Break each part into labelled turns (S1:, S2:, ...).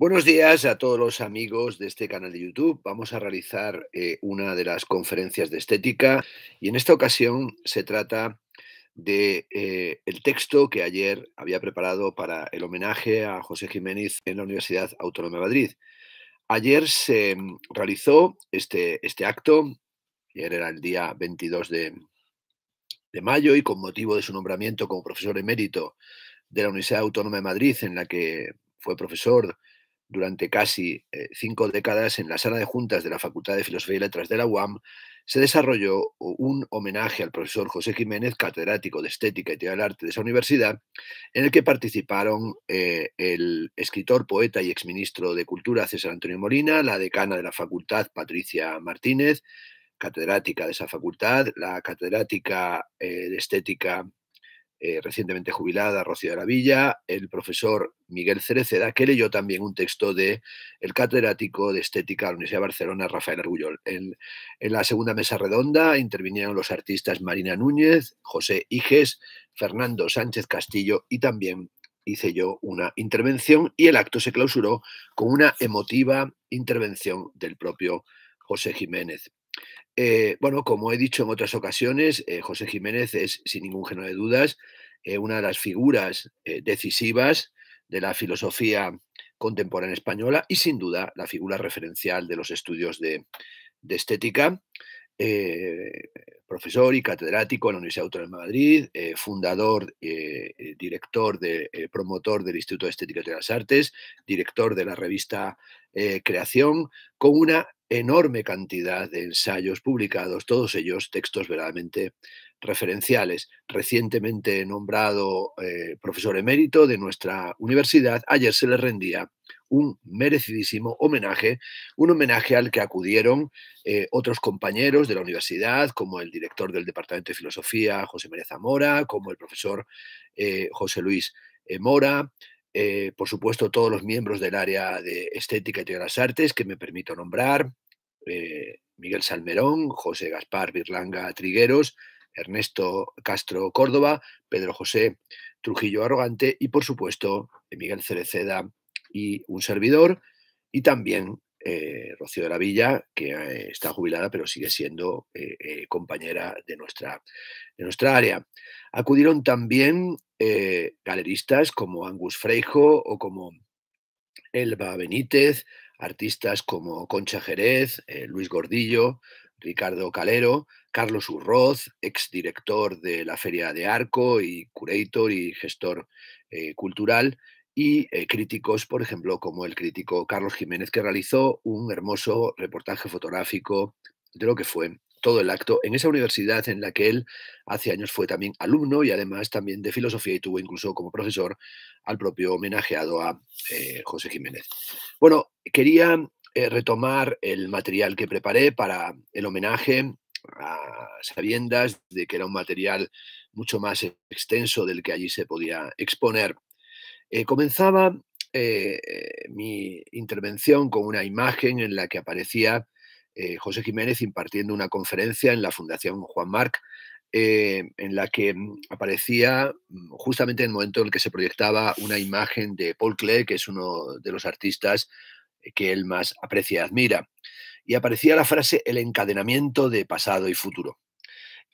S1: Buenos días a todos los amigos de este canal de YouTube. Vamos a realizar eh, una de las conferencias de estética y en esta ocasión se trata de eh, el texto que ayer había preparado para el homenaje a José Jiménez en la Universidad Autónoma de Madrid. Ayer se mm, realizó este, este acto, ayer era el día 22 de, de mayo y con motivo de su nombramiento como profesor emérito de la Universidad Autónoma de Madrid en la que fue profesor durante casi eh, cinco décadas en la sala de juntas de la Facultad de Filosofía y Letras de la UAM, se desarrolló un homenaje al profesor José Jiménez, catedrático de Estética y Teoría del Arte de esa universidad, en el que participaron eh, el escritor, poeta y exministro de Cultura César Antonio Molina, la decana de la facultad Patricia Martínez, catedrática de esa facultad, la catedrática eh, de Estética eh, recientemente jubilada, Rocío de la Villa, el profesor Miguel Cereceda, que leyó también un texto de el catedrático de estética de la Universidad de Barcelona, Rafael Argullol. En, la segunda mesa redonda intervinieron los artistas Marina Núñez, José Iges, Fernando Sánchez Castillo y también hice yo una intervención y el acto se clausuró con una emotiva intervención del propio José Jiménez. Eh, bueno, como he dicho en otras ocasiones, eh, José Jiménez es, sin ningún género de dudas, eh, una de las figuras decisivas de la filosofía contemporánea española y sin duda la figura referencial de los estudios de, estética. profesor y catedrático en la Universidad Autónoma de Madrid, fundador, y director, de, promotor del Instituto de Estética y de las Artes, director de la revista Creación, con una enorme cantidad de ensayos publicados, todos ellos textos verdaderamente referenciales. Recientemente nombrado eh, profesor emérito de nuestra universidad, ayer se le rendía un merecidísimo homenaje, un homenaje al que acudieron eh, otros compañeros de la universidad, como el director del Departamento de Filosofía, José Mereza Zamora, como el profesor eh, José Luis Mora, por supuesto, todos los miembros del área de estética y de las artes que me permito nombrar, eh, Miguel Salmerón, José Gaspar Birlanga Trigueros, Ernesto Castro Córdoba, Pedro José Trujillo Arrogante y, por supuesto, Miguel Cereceda y un servidor, y también eh, Rocío de la Villa, que eh, está jubilada pero sigue siendo compañera de nuestra, de nuestra área. Acudieron también galeristas como Angus Freijo o como Elba Benítez, artistas como Concha Jerez, eh, Luis Gordillo, Ricardo Calero, Carlos Urroz, exdirector de la Feria de Arco y curator y gestor eh, cultural, y eh, críticos, por ejemplo, como el crítico Carlos Jiménez, que realizó un hermoso reportaje fotográfico de lo que fue todo el acto en esa universidad en la que él hace años fue también alumno y además también de filosofía y tuvo incluso como profesor al propio homenajeado a eh, José Jiménez. Bueno, quería eh, retomar el material que preparé para el homenaje a sabiendas de que era un material mucho más extenso del que allí se podía exponer. Eh, comenzaba mi intervención con una imagen en la que aparecía eh, José Jiménez impartiendo una conferencia en la Fundación Juan Marc, eh, en la que mm, aparecía mm, justamente en el momento en el que se proyectaba una imagen de Paul Klee, que es uno de los artistas eh, que él más aprecia y admira. Y aparecía la frase el encadenamiento de pasado y futuro.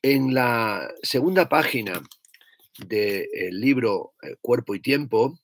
S1: En la segunda página del libro Cuerpo y Tiempo,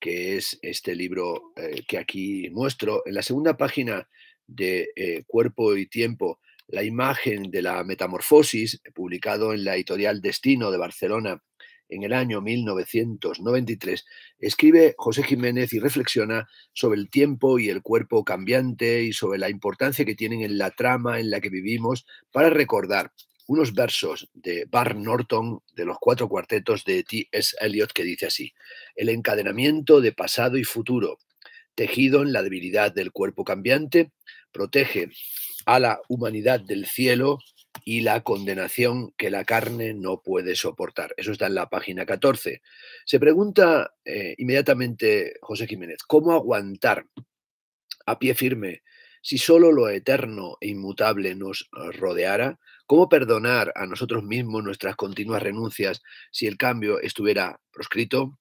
S1: que es este libro que aquí muestro, en la segunda página de eh, Cuerpo y Tiempo, la imagen de la metamorfosis, publicado en la editorial Destino de Barcelona en el año 1993, escribe José Jiménez y reflexiona sobre el tiempo y el cuerpo cambiante y sobre la importancia que tienen en la trama en la que vivimos para recordar unos versos de Bar Norton de los cuatro cuartetos de T.S. Eliot que dice así, el encadenamiento de pasado y futuro, tejido en la debilidad del cuerpo cambiante, protege a la humanidad del cielo y la condenación que la carne no puede soportar. Eso está en la página 14. Se pregunta eh, inmediatamente José Jiménez, ¿cómo aguantar a pie firme si solo lo eterno e inmutable nos rodeara? ¿Cómo perdonar a nosotros mismos nuestras continuas renuncias si el cambio estuviera proscrito?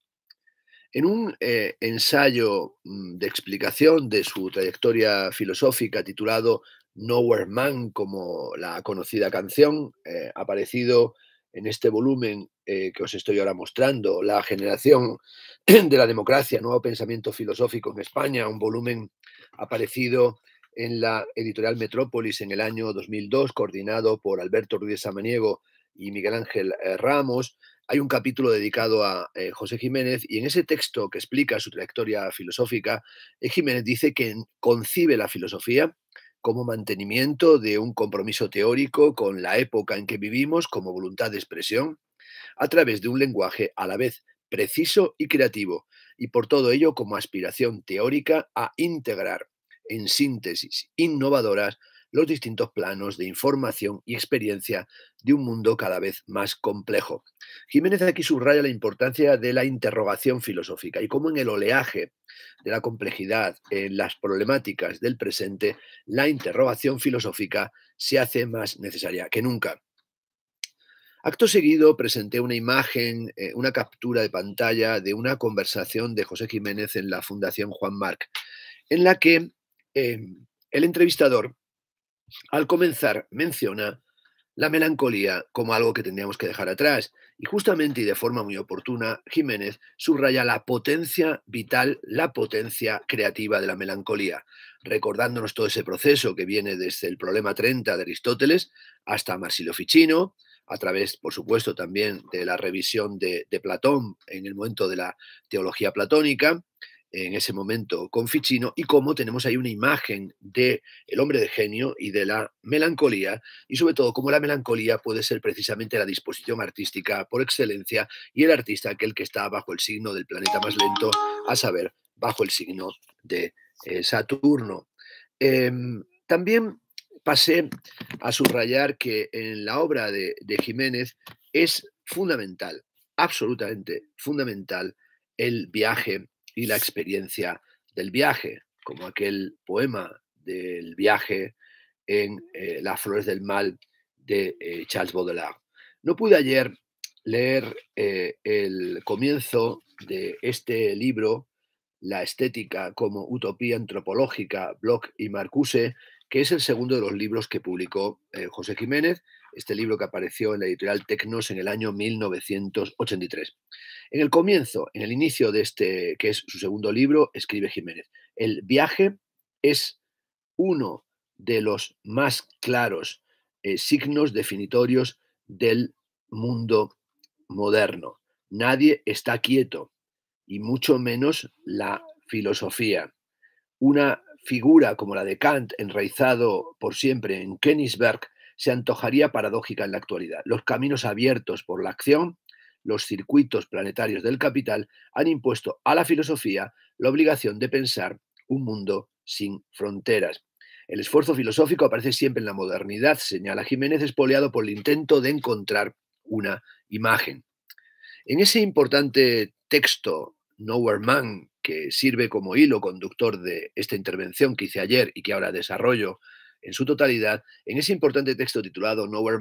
S1: En un eh, ensayo mm, de explicación de su trayectoria filosófica titulado Nowhere Man, como la conocida canción, eh, aparecido en este volumen eh, que os estoy ahora mostrando, La generación de la democracia, nuevo pensamiento filosófico en España, un volumen aparecido en la editorial Metrópolis en el año 2002, coordinado por Alberto Ruiz Samaniego y Miguel Ángel Ramos, hay un capítulo dedicado a eh, José Jiménez y en ese texto que explica su trayectoria filosófica, eh, Jiménez dice que concibe la filosofía como mantenimiento de un compromiso teórico con la época en que vivimos como voluntad de expresión, a través de un lenguaje a la vez preciso y creativo, y por todo ello como aspiración teórica a integrar en síntesis innovadoras los distintos planos de información y experiencia de un mundo cada vez más complejo. Jiménez aquí subraya la importancia de la interrogación filosófica y cómo en el oleaje de la complejidad, en las problemáticas del presente, la interrogación filosófica se hace más necesaria que nunca. Acto seguido presenté una imagen, eh, una captura de pantalla de una conversación de José Jiménez en la Fundación Juan Marc, en la que eh, el entrevistador al comenzar, menciona la melancolía como algo que tendríamos que dejar atrás. Y justamente y de forma muy oportuna, Jiménez subraya la potencia vital, la potencia creativa de la melancolía, recordándonos todo ese proceso que viene desde el problema 30 de Aristóteles hasta Marsilio Ficino, a través, por supuesto, también de la revisión de, de Platón en el momento de la teología platónica, en ese momento con Ficino y cómo tenemos ahí una imagen de el hombre de genio y de la melancolía y sobre todo cómo la melancolía puede ser precisamente la disposición artística por excelencia y el artista aquel que está bajo el signo del planeta más lento, a saber, bajo el signo de eh, Saturno. Em, también pasé a subrayar que en la obra de, de Jiménez es fundamental, absolutamente fundamental, el viaje y la experiencia del viaje, como aquel poema del viaje en eh, Las flores del mal de eh, Charles Baudelaire. No pude ayer leer eh, el comienzo de este libro, La estética como utopía antropológica, Bloch y Marcuse, que es el segundo de los libros que publicó eh, José Jiménez, este libro que apareció en la editorial Tecnos en el año 1983. En el comienzo, en el inicio de este, que es su segundo libro, escribe Jiménez, el viaje es uno de los más claros eh, signos definitorios del mundo moderno. Nadie está quieto, y mucho menos la filosofía. Una figura como la de Kant, enraizado por siempre en Königsberg, se antojaría paradójica en la actualidad. Los caminos abiertos por la acción, los circuitos planetarios del capital, han impuesto a la filosofía la obligación de pensar un mundo sin fronteras. El esfuerzo filosófico aparece siempre en la modernidad, señala Jiménez, espoleado por el intento de encontrar una imagen. En ese importante texto, Nowhere Man, que sirve como hilo conductor de esta intervención que hice ayer y que ahora desarrollo en su totalidad, en ese importante texto titulado Nowhere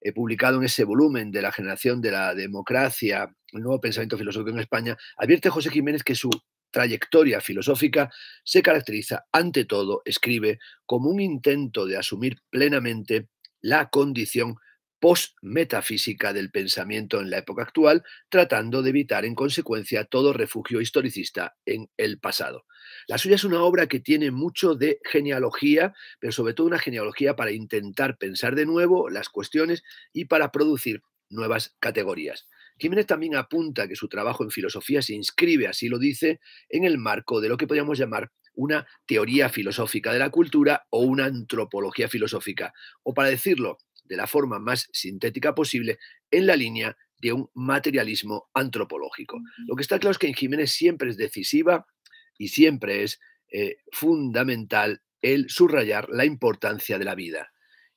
S1: eh, publicado en ese volumen de la generación de la democracia, el nuevo pensamiento filosófico en España, advierte José Jiménez que su trayectoria filosófica se caracteriza, ante todo, escribe, como un intento de asumir plenamente la condición post-metafísica del pensamiento en la época actual, tratando de evitar en consecuencia todo refugio historicista en el pasado. La suya es una obra que tiene mucho de genealogía, pero sobre todo una genealogía para intentar pensar de nuevo las cuestiones y para producir nuevas categorías. Jiménez también apunta que su trabajo en filosofía se inscribe, así lo dice, en el marco de lo que podríamos llamar una teoría filosófica de la cultura o una antropología filosófica, o para decirlo de la forma más sintética posible en la línea de un materialismo antropológico. Lo que está claro es que en Jiménez siempre es decisiva y siempre es eh, fundamental el subrayar la importancia de la vida.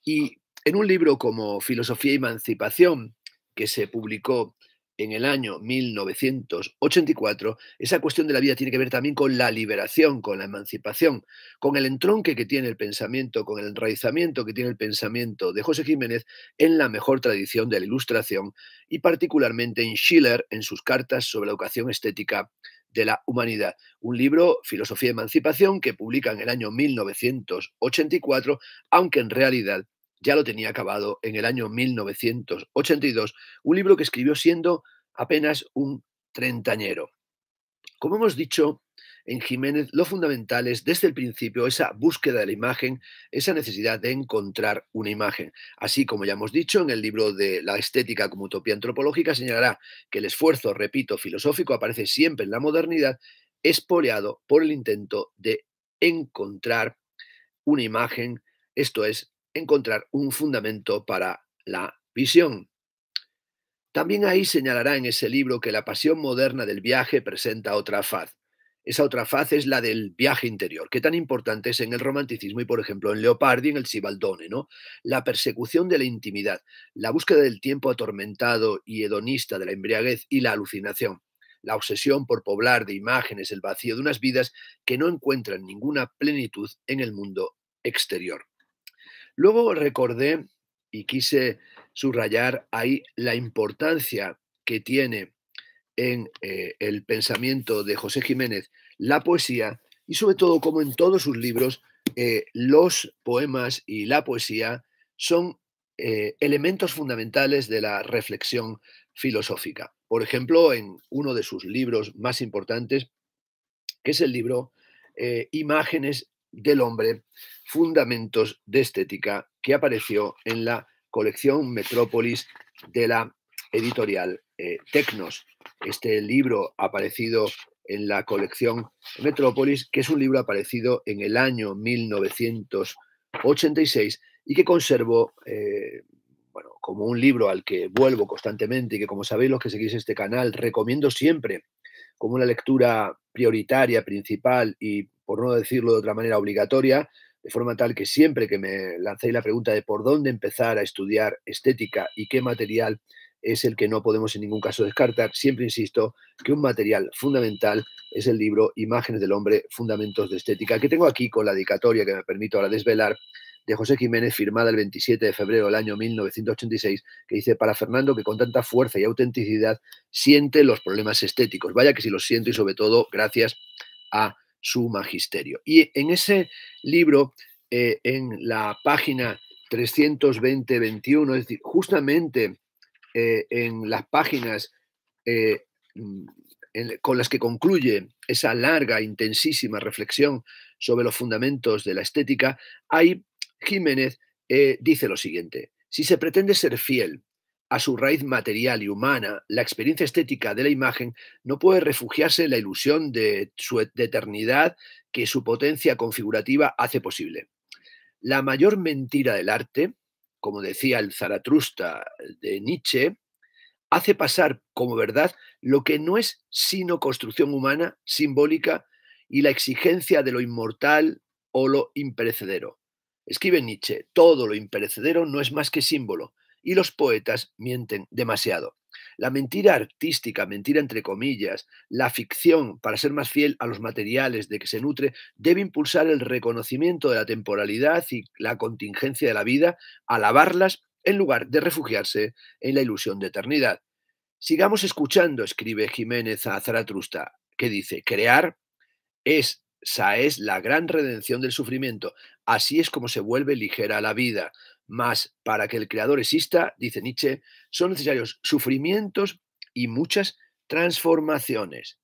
S1: Y en un libro como Filosofía y Emancipación, que se publicó en el año 1984, esa cuestión de la vida tiene que ver también con la liberación, con la emancipación, con el entronque que tiene el pensamiento, con el enraizamiento que tiene el pensamiento de José Jiménez en la mejor tradición de la ilustración y particularmente en Schiller en sus cartas sobre la educación estética de la humanidad. Un libro, Filosofía y Emancipación, que publica en el año 1984, aunque en realidad ya lo tenía acabado en el año 1982, un libro que escribió siendo apenas un treintañero. Como hemos dicho en Jiménez, lo fundamental es desde el principio esa búsqueda de la imagen, esa necesidad de encontrar una imagen. Así como ya hemos dicho en el libro de La estética como utopía antropológica, señalará que el esfuerzo, repito, filosófico aparece siempre en la modernidad, espoleado por el intento de encontrar una imagen, esto es, encontrar un fundamento para la visión. También ahí señalará en ese libro que la pasión moderna del viaje presenta otra faz. Esa otra faz es la del viaje interior, que tan importante es en el romanticismo y, por ejemplo, en Leopardi en el Sibaldone. ¿no? La persecución de la intimidad, la búsqueda del tiempo atormentado y hedonista de la embriaguez y la alucinación, la obsesión por poblar de imágenes el vacío de unas vidas que no encuentran ninguna plenitud en el mundo exterior. Luego recordé y quise subrayar ahí la importancia que tiene en eh, el pensamiento de José Jiménez la poesía y sobre todo como en todos sus libros eh, los poemas y la poesía son eh, elementos fundamentales de la reflexión filosófica. Por ejemplo, en uno de sus libros más importantes, que es el libro Imágenes del hombre, Fundamentos de Estética, que apareció en la colección Metrópolis de la editorial eh, Tecnos. Este libro ha aparecido en la colección Metrópolis, que es un libro aparecido en el año 1986 y que conservo eh, bueno, como un libro al que vuelvo constantemente y que, como sabéis los que seguís este canal, recomiendo siempre como una lectura prioritaria, principal y por no decirlo de otra manera, obligatoria, de forma tal que siempre que me lancéis la pregunta de por dónde empezar a estudiar estética y qué material es el que no podemos en ningún caso descartar, siempre insisto que un material fundamental es el libro Imágenes del Hombre, Fundamentos de Estética, que tengo aquí con la dedicatoria que me permito ahora desvelar, de José Jiménez, firmada el 27 de febrero del año 1986, que dice, para Fernando, que con tanta fuerza y autenticidad siente los problemas estéticos. Vaya que si los siento y sobre todo gracias a su magisterio. Y en ese libro, eh, en la página 320-21, es decir, justamente eh, en las páginas eh, mm, con las que concluye esa larga, intensísima reflexión sobre los fundamentos de la estética, ahí Jiménez dice lo siguiente, si se pretende ser fiel a su raíz material y humana, la experiencia estética de la imagen no puede refugiarse en la ilusión de su e-, eternidad que su potencia configurativa hace posible. La mayor mentira del arte, como decía el Zaratrusta de Nietzsche, hace pasar como verdad lo que no es sino construcción humana, simbólica, y la exigencia de lo inmortal o lo imperecedero. Escribe Nietzsche, todo lo imperecedero no es más que símbolo, y los poetas mienten demasiado. La mentira artística, mentira entre comillas, la ficción, para ser más fiel a los materiales de que se nutre, debe impulsar el reconocimiento de la temporalidad y la contingencia de la vida, alabarlas en lugar de refugiarse en la ilusión de eternidad. Sigamos escuchando, escribe Jiménez a Zaratrusta, que dice, crear es, esa es la gran redención del sufrimiento, así es como se vuelve ligera la vida, mas para que el creador exista, dice Nietzsche, son necesarios sufrimientos y muchas transformaciones.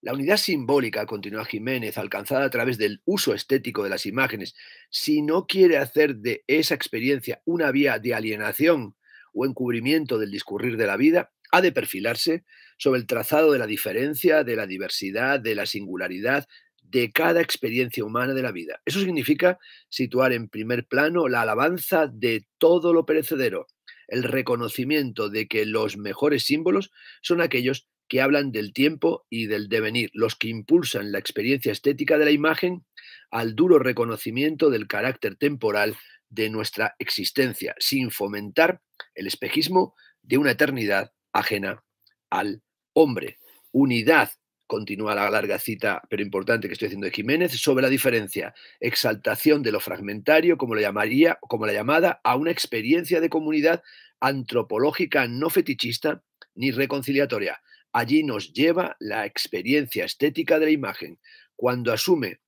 S1: La unidad simbólica, continúa Jiménez, alcanzada a través del uso estético de las imágenes, si no quiere hacer de esa experiencia una vía de alienación o encubrimiento del discurrir de la vida, ha de perfilarse sobre el trazado de la diferencia, de la diversidad, de la singularidad, de cada experiencia humana de la vida. Eso significa situar en primer plano la alabanza de todo lo perecedero, el reconocimiento de que los mejores símbolos son aquellos que hablan del tiempo y del devenir, los que impulsan la experiencia estética de la imagen al duro reconocimiento del carácter temporal de nuestra existencia, sin fomentar el espejismo de una eternidad ajena al hombre. Unidad continúa la larga cita, pero importante, que estoy haciendo de Jiménez, sobre la diferencia, exaltación de lo fragmentario, como, lo llamaría, como la llamada, a una experiencia de comunidad antropológica no fetichista ni reconciliatoria. Allí nos lleva la experiencia estética de la imagen, cuando asume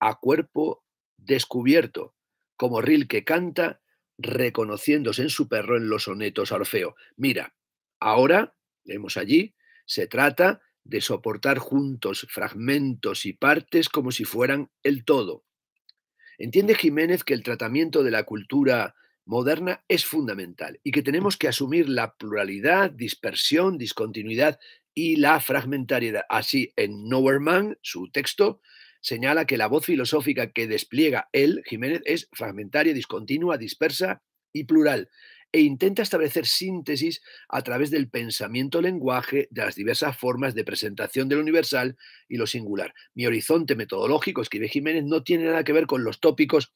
S1: a cuerpo descubierto, como Rilke canta, reconociéndose en su perro en los sonetos a Orfeo. Mira, ahora, vemos allí, se trata de soportar juntos fragmentos y partes como si fueran el todo. Entiende Jiménez que el tratamiento de la cultura moderna es fundamental y que tenemos que asumir la pluralidad, dispersión, discontinuidad y la fragmentariedad. Así, en Nowerman, su texto, señala que la voz filosófica que despliega él, Jiménez, es fragmentaria, discontinua, dispersa y plural, e intenta establecer síntesis a través del pensamiento-lenguaje de las diversas formas de presentación del universal y lo singular. Mi horizonte metodológico, escribe Jiménez, no tiene nada que ver con los tópicos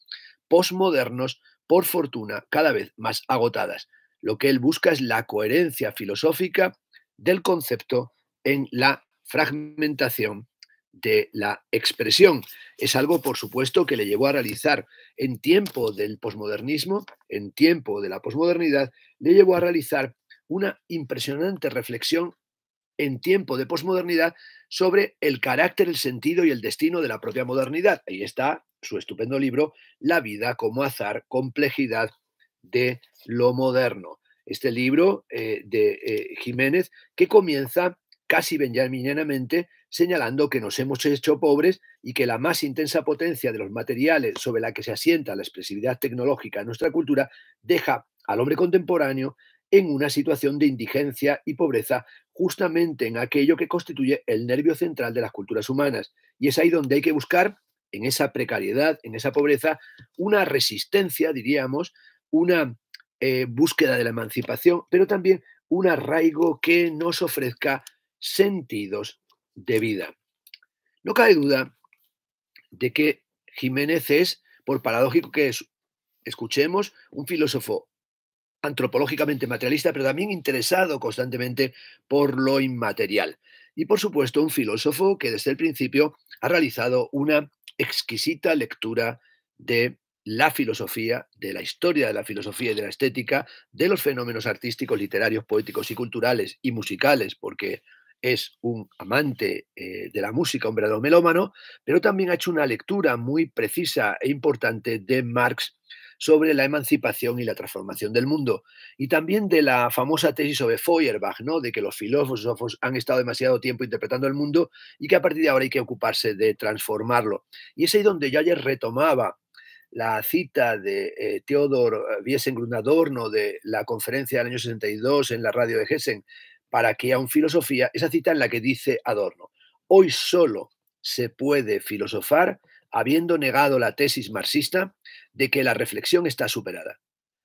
S1: postmodernos, por fortuna, cada vez más agotadas. Lo que él busca es la coherencia filosófica del concepto en la fragmentación de la expresión. Es algo, por supuesto, que le llevó a realizar en tiempo del posmodernismo, en tiempo de la posmodernidad, le llevó a realizar una impresionante reflexión en tiempo de posmodernidad sobre el carácter, el sentido y el destino de la propia modernidad. Ahí está su estupendo libro, La vida como azar, complejidad de lo moderno. Este libro eh, de eh, Jiménez, que comienza casi benjaminianamente señalando que nos hemos hecho pobres y que la más intensa potencia de los materiales sobre la que se asienta la expresividad tecnológica en nuestra cultura deja al hombre contemporáneo en una situación de indigencia y pobreza justamente en aquello que constituye el nervio central de las culturas humanas. Y es ahí donde hay que buscar, en esa precariedad, en esa pobreza, una resistencia, diríamos, una eh, búsqueda de la emancipación, pero también un arraigo que nos ofrezca sentidos de vida. No cabe duda de que Jiménez es, por paradójico que es, escuchemos, un filósofo antropológicamente materialista, pero también interesado constantemente por lo inmaterial. Y por supuesto, un filósofo que desde el principio ha realizado una exquisita lectura de la filosofía, de la historia de la filosofía y de la estética, de los fenómenos artísticos, literarios, poéticos y culturales y musicales, porque es un amante eh, de la música, un verdadero melómano, pero también ha hecho una lectura muy precisa e importante de Marx sobre la emancipación y la transformación del mundo, y también de la famosa tesis sobre Feuerbach, ¿no? de que los filósofos han estado demasiado tiempo interpretando el mundo y que a partir de ahora hay que ocuparse de transformarlo. Y es ahí donde yo ayer retomaba la cita de eh, Theodor Wiesengrund Adorno de la conferencia del año 62 en la radio de Hessen, para que aún filosofía, esa cita en la que dice Adorno, hoy solo se puede filosofar habiendo negado la tesis marxista de que la reflexión está superada.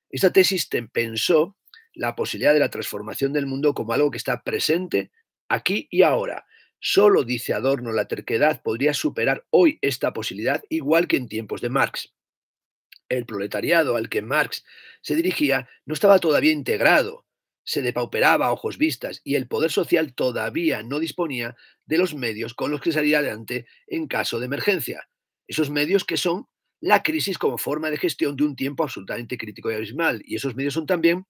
S1: Esta tesis pensó la posibilidad de la transformación del mundo como algo que está presente aquí y ahora. Solo, dice Adorno, la terquedad podría superar hoy esta posibilidad, igual que en tiempos de Marx. El proletariado al que Marx se dirigía no estaba todavía integrado se depauperaba a ojos vistas y el poder social todavía no disponía de los medios con los que salir adelante en caso de emergencia. Esos medios que son la crisis como forma de gestión de un tiempo absolutamente crítico y abismal. Y esos medios son también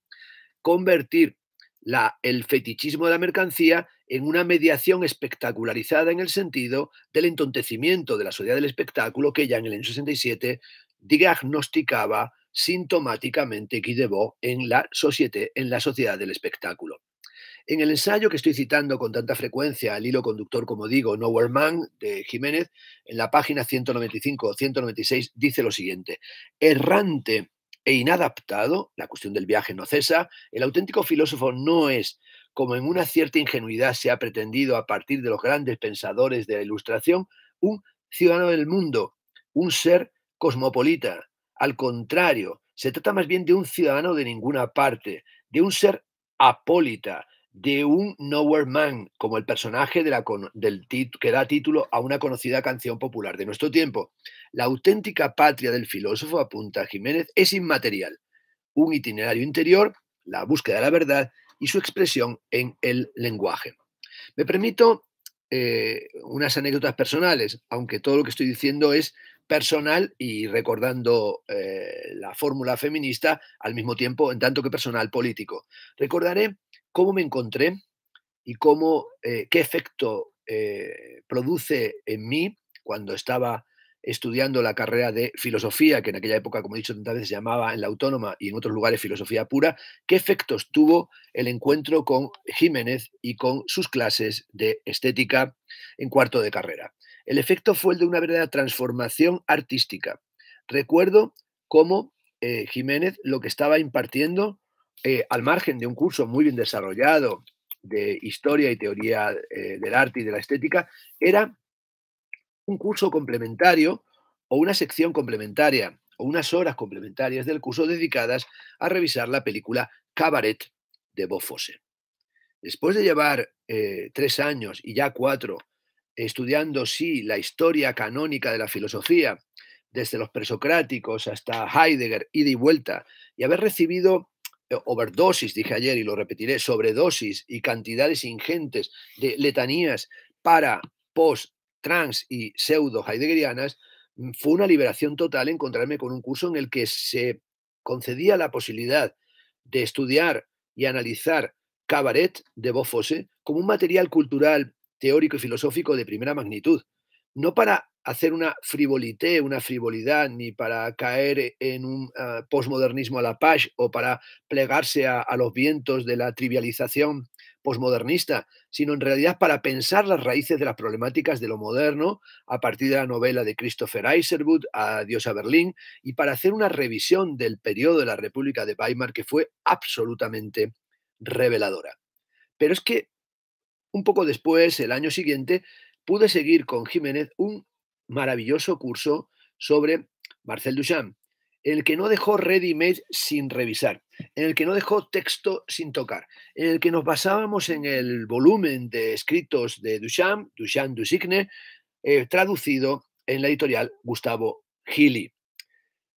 S1: convertir la, el fetichismo de la mercancía en una mediación espectacularizada en el sentido del entontecimiento de la sociedad del espectáculo que ya en el año 67 diagnosticaba sintomáticamente Guy en la, en la sociedad del espectáculo. En el ensayo que estoy citando con tanta frecuencia, al hilo conductor, como digo, Nowhere Man de Jiménez, en la página 195 o 196 dice lo siguiente: errante e inadaptado, la cuestión del viaje no cesa, el auténtico filósofo no es, como en una cierta ingenuidad se ha pretendido a partir de los grandes pensadores de la Ilustración, un ciudadano del mundo, un ser cosmopolita, al contrario, se trata más bien de un ciudadano de ninguna parte, de un ser apólita, de un nowhere man, como el personaje que da título a una conocida canción popular de nuestro tiempo. La auténtica patria del filósofo, apunta Jiménez, es inmaterial, un itinerario interior, la búsqueda de la verdad y su expresión en el lenguaje. Me permito eh, unas anécdotas personales, aunque todo lo que estoy diciendo es personal y recordando eh, la fórmula feminista al mismo tiempo, en tanto que personal político. Recordaré cómo me encontré y cómo, eh, qué efecto eh, produce en mí cuando estaba estudiando la carrera de filosofía, que en aquella época, como he dicho tantas veces, se llamaba en la autónoma y en otros lugares filosofía pura, qué efectos tuvo el encuentro con Jiménez y con sus clases de estética en cuarto de carrera. El efecto fue el de una verdadera transformación artística. Recuerdo cómo eh, Jiménez lo que estaba impartiendo, eh, al margen de un curso muy bien desarrollado de historia y teoría eh, del arte y de la estética, era un curso complementario o una sección complementaria o unas horas complementarias del curso dedicadas a revisar la película Cabaret de Bofose. Después de llevar tres años y ya cuatro estudiando, sí, la historia canónica de la filosofía, desde los presocráticos hasta Heidegger, ida y vuelta, y haber recibido eh, overdosis, dije ayer y lo repetiré, sobredosis y cantidades ingentes de letanías para post, trans y pseudo heideggerianas, mm, fue una liberación total encontrarme con un curso en el que se concedía la posibilidad de estudiar y analizar cabaret de Bofose eh, como un material cultural teórico y filosófico de primera magnitud. No para hacer una frivolité, una frivolidad, ni para caer en un postmodernismo ah, posmodernismo a la page o para plegarse a, los vientos de la trivialización posmodernista, sino en realidad para pensar las raíces de las problemáticas de lo moderno a partir de la novela de Christopher Iserwood, Adiós a Berlín, y para hacer una revisión del periodo de la República de Weimar que fue absolutamente reveladora. Pero es que un poco después, el año siguiente, pude seguir con Jiménez un maravilloso curso sobre Marcel Duchamp, en el que no dejó ready-made sin revisar, en el que no dejó texto sin tocar, en el que nos basábamos en el volumen de escritos de Duchamp, Duchamp du eh, traducido en la editorial Gustavo Gili.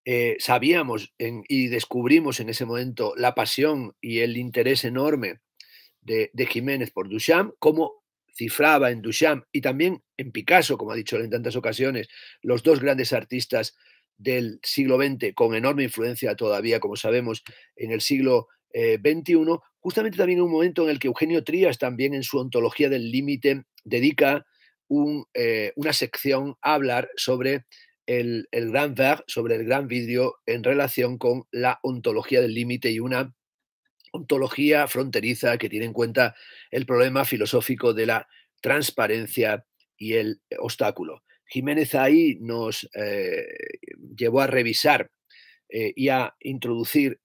S1: Eh, sabíamos y descubrimos en ese momento la pasión y el interés enorme de, Jiménez por Duchamp, cómo cifraba en Duchamp y también en Picasso, como ha dicho en tantas ocasiones, los dos grandes artistas del siglo XX, con enorme influencia todavía, como sabemos, en el siglo XXI, eh, justamente también en un momento en el que Eugenio Trías también en su ontología del límite dedica eh, una sección a hablar sobre el, gran ver, sobre el gran vidrio en relación con la ontología del límite y una ontología fronteriza que tiene en cuenta el problema filosófico de la transparencia y el obstáculo. Jiménez ahí nos eh, llevó a revisar eh, y a introducir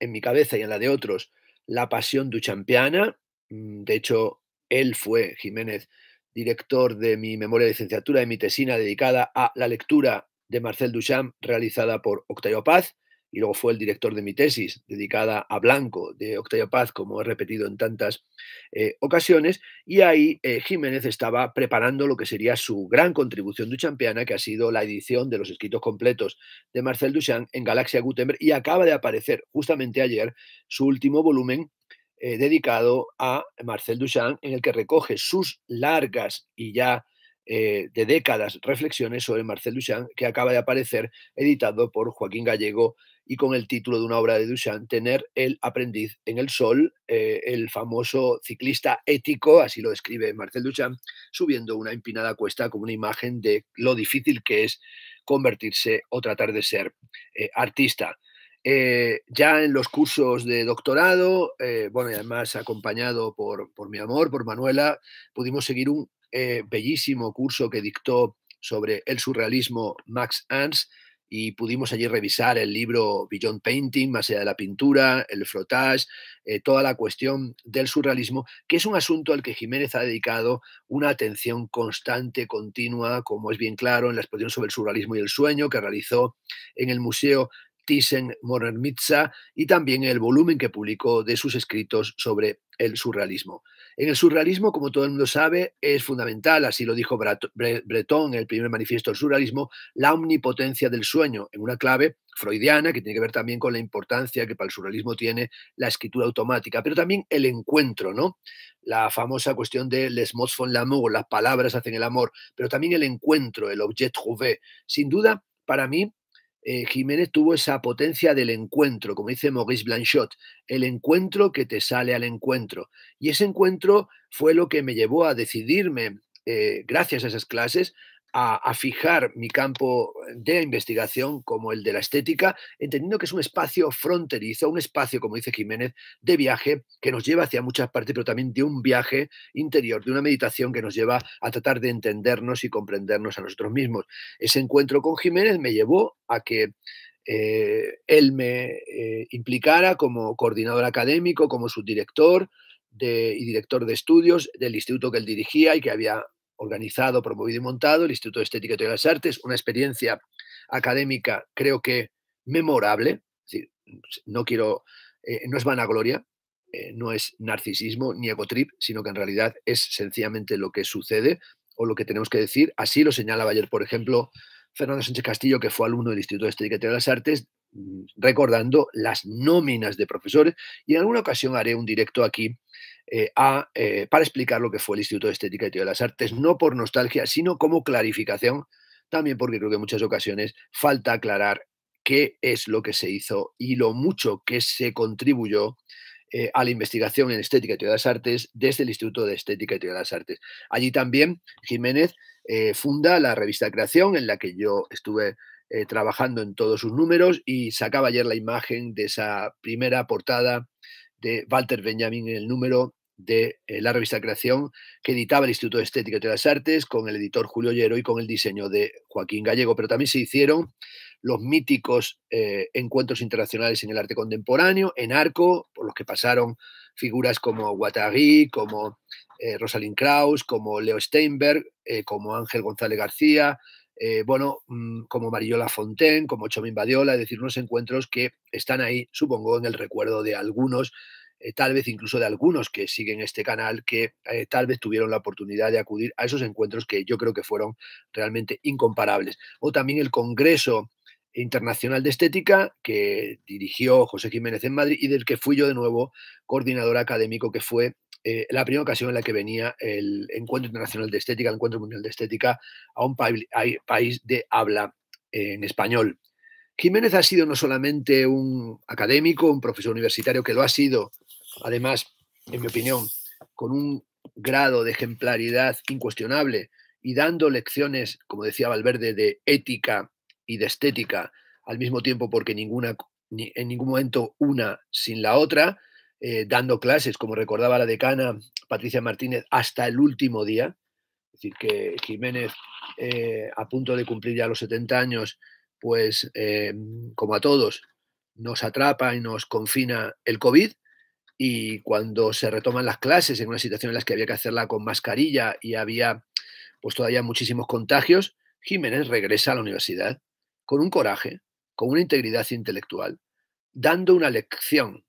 S1: en mi cabeza y en la de otros la pasión duchampiana. Mm, de hecho, él fue, Jiménez, director de mi memoria de licenciatura, de mi tesina dedicada a la lectura de Marcel Duchamp realizada por Octavio Paz y luego fue el director de mi tesis dedicada a Blanco de Octavio Paz, como he repetido en tantas eh, ocasiones, y ahí eh, Jiménez estaba preparando lo que sería su gran contribución duchampiana, que ha sido la edición de los escritos completos de Marcel Duchamp en Galaxia Gutenberg, y acaba de aparecer justamente ayer su último volumen eh, dedicado a Marcel Duchamp, en el que recoge sus largas y ya eh, de décadas reflexiones sobre Marcel Duchamp que acaba de aparecer editado por Joaquín Gallego y con el título de una obra de Duchamp, Tener el aprendiz en el sol, eh, el famoso ciclista ético, así lo describe Marcel Duchamp, subiendo una empinada cuesta como una imagen de lo difícil que es convertirse o tratar de ser eh, artista. ya en los cursos de doctorado, bueno, y además acompañado por, mi amor, por Manuela, pudimos seguir un eh, bellísimo curso que dictó sobre el surrealismo Max Ernst y pudimos allí revisar el libro Beyond Painting, más allá de la pintura, el frotage, eh, toda la cuestión del surrealismo, que es un asunto al que Jiménez ha dedicado una atención constante, continua, como es bien claro en la exposición sobre el surrealismo y el sueño que realizó en el Museo thyssen y también el volumen que publicó de sus escritos sobre el surrealismo. En el surrealismo, como todo el mundo sabe, es fundamental, así lo dijo Breton en el primer manifiesto del surrealismo, la omnipotencia del sueño, en una clave freudiana que tiene que ver también con la importancia que para el surrealismo tiene la escritura automática, pero también el encuentro, ¿no? La famosa cuestión de les mots font l'amour, las palabras hacen el amor, pero también el encuentro, el objet trouvé. Sin duda, para mí, eh, Jiménez tuvo esa potencia del encuentro, como dice Maurice Blanchot, el encuentro que te sale al encuentro. Y ese encuentro fue lo que me llevó a decidirme, eh, gracias a esas clases, a, fijar mi campo de investigación como el de la estética, entendiendo que es un espacio fronterizo, un espacio, como dice Jiménez, de viaje que nos lleva hacia muchas partes, pero también de un viaje interior, de una meditación que nos lleva a tratar de entendernos y comprendernos a nosotros mismos. Ese encuentro con Jiménez me llevó a que eh, él me eh, implicara como coordinador académico, como subdirector, y director de estudios del instituto que él dirigía y que había organizado, promovido y montado, el Instituto de Estética y de las Artes, una experiencia académica creo que memorable, no quiero, eh, no es vanagloria, eh, no es narcisismo ni egotrip, sino que en realidad es sencillamente lo que sucede o lo que tenemos que decir. Así lo señalaba ayer, por ejemplo, Fernando Sánchez Castillo, que fue alumno del Instituto de Estética y de las Artes, mm, recordando las nóminas de profesores. Y en alguna ocasión haré un directo aquí eh, eh, para explicar lo que fue el Instituto de Estética y Teoría de las Artes, no por nostalgia, sino como clarificación, también porque creo que en muchas ocasiones falta aclarar qué es lo que se hizo y lo mucho que se contribuyó eh, a la investigación en Estética y Teoría de las Artes desde el Instituto de Estética y Teoría de las Artes. Allí también Jiménez funda la revista Creación, en la que yo estuve trabajando en todos sus números y sacaba ayer la imagen de esa primera portada de Walter Benjamin en el número de eh, la revista Creación, que editaba el Instituto de Estética y de las Artes, con el editor Julio Llero y con el diseño de Joaquín Gallego. Pero también se hicieron los míticos eh, encuentros internacionales en el arte contemporáneo, en Arco, por los que pasaron figuras como Guatagui, como eh, Rosalind Krauss, como Leo Steinberg, como Ángel González García, bueno, mm, como Mariola Fontaine, como Chomín Badiola, es decir, unos encuentros que están ahí, supongo, en el recuerdo de algunos eh, tal vez incluso de algunos que siguen este canal, que eh, tal vez tuvieron la oportunidad de acudir a esos encuentros que yo creo que fueron realmente incomparables. O también el Congreso Internacional de Estética que dirigió José Jiménez en Madrid y del que fui yo de nuevo coordinador académico, que fue eh, la primera ocasión en la que venía el Encuentro Internacional de Estética, el Encuentro Mundial de Estética, a un país de habla en español. Jiménez ha sido no solamente un académico, un profesor universitario, que lo ha sido además, en mi opinión, con un grado de ejemplaridad incuestionable y dando lecciones, como decía Valverde, de ética y de estética, al mismo tiempo porque ninguna, en ningún momento una sin la otra, eh, dando clases, como recordaba la decana Patricia Martínez, hasta el último día. Es decir, que Jiménez, eh, a punto de cumplir ya los 70 años, pues eh, como a todos, nos atrapa y nos confina el COVID, y cuando se retoman las clases en una situación en la que había que hacerla con mascarilla y había pues todavía muchísimos contagios, Jiménez regresa a la universidad con un coraje, con una integridad intelectual, dando una lección,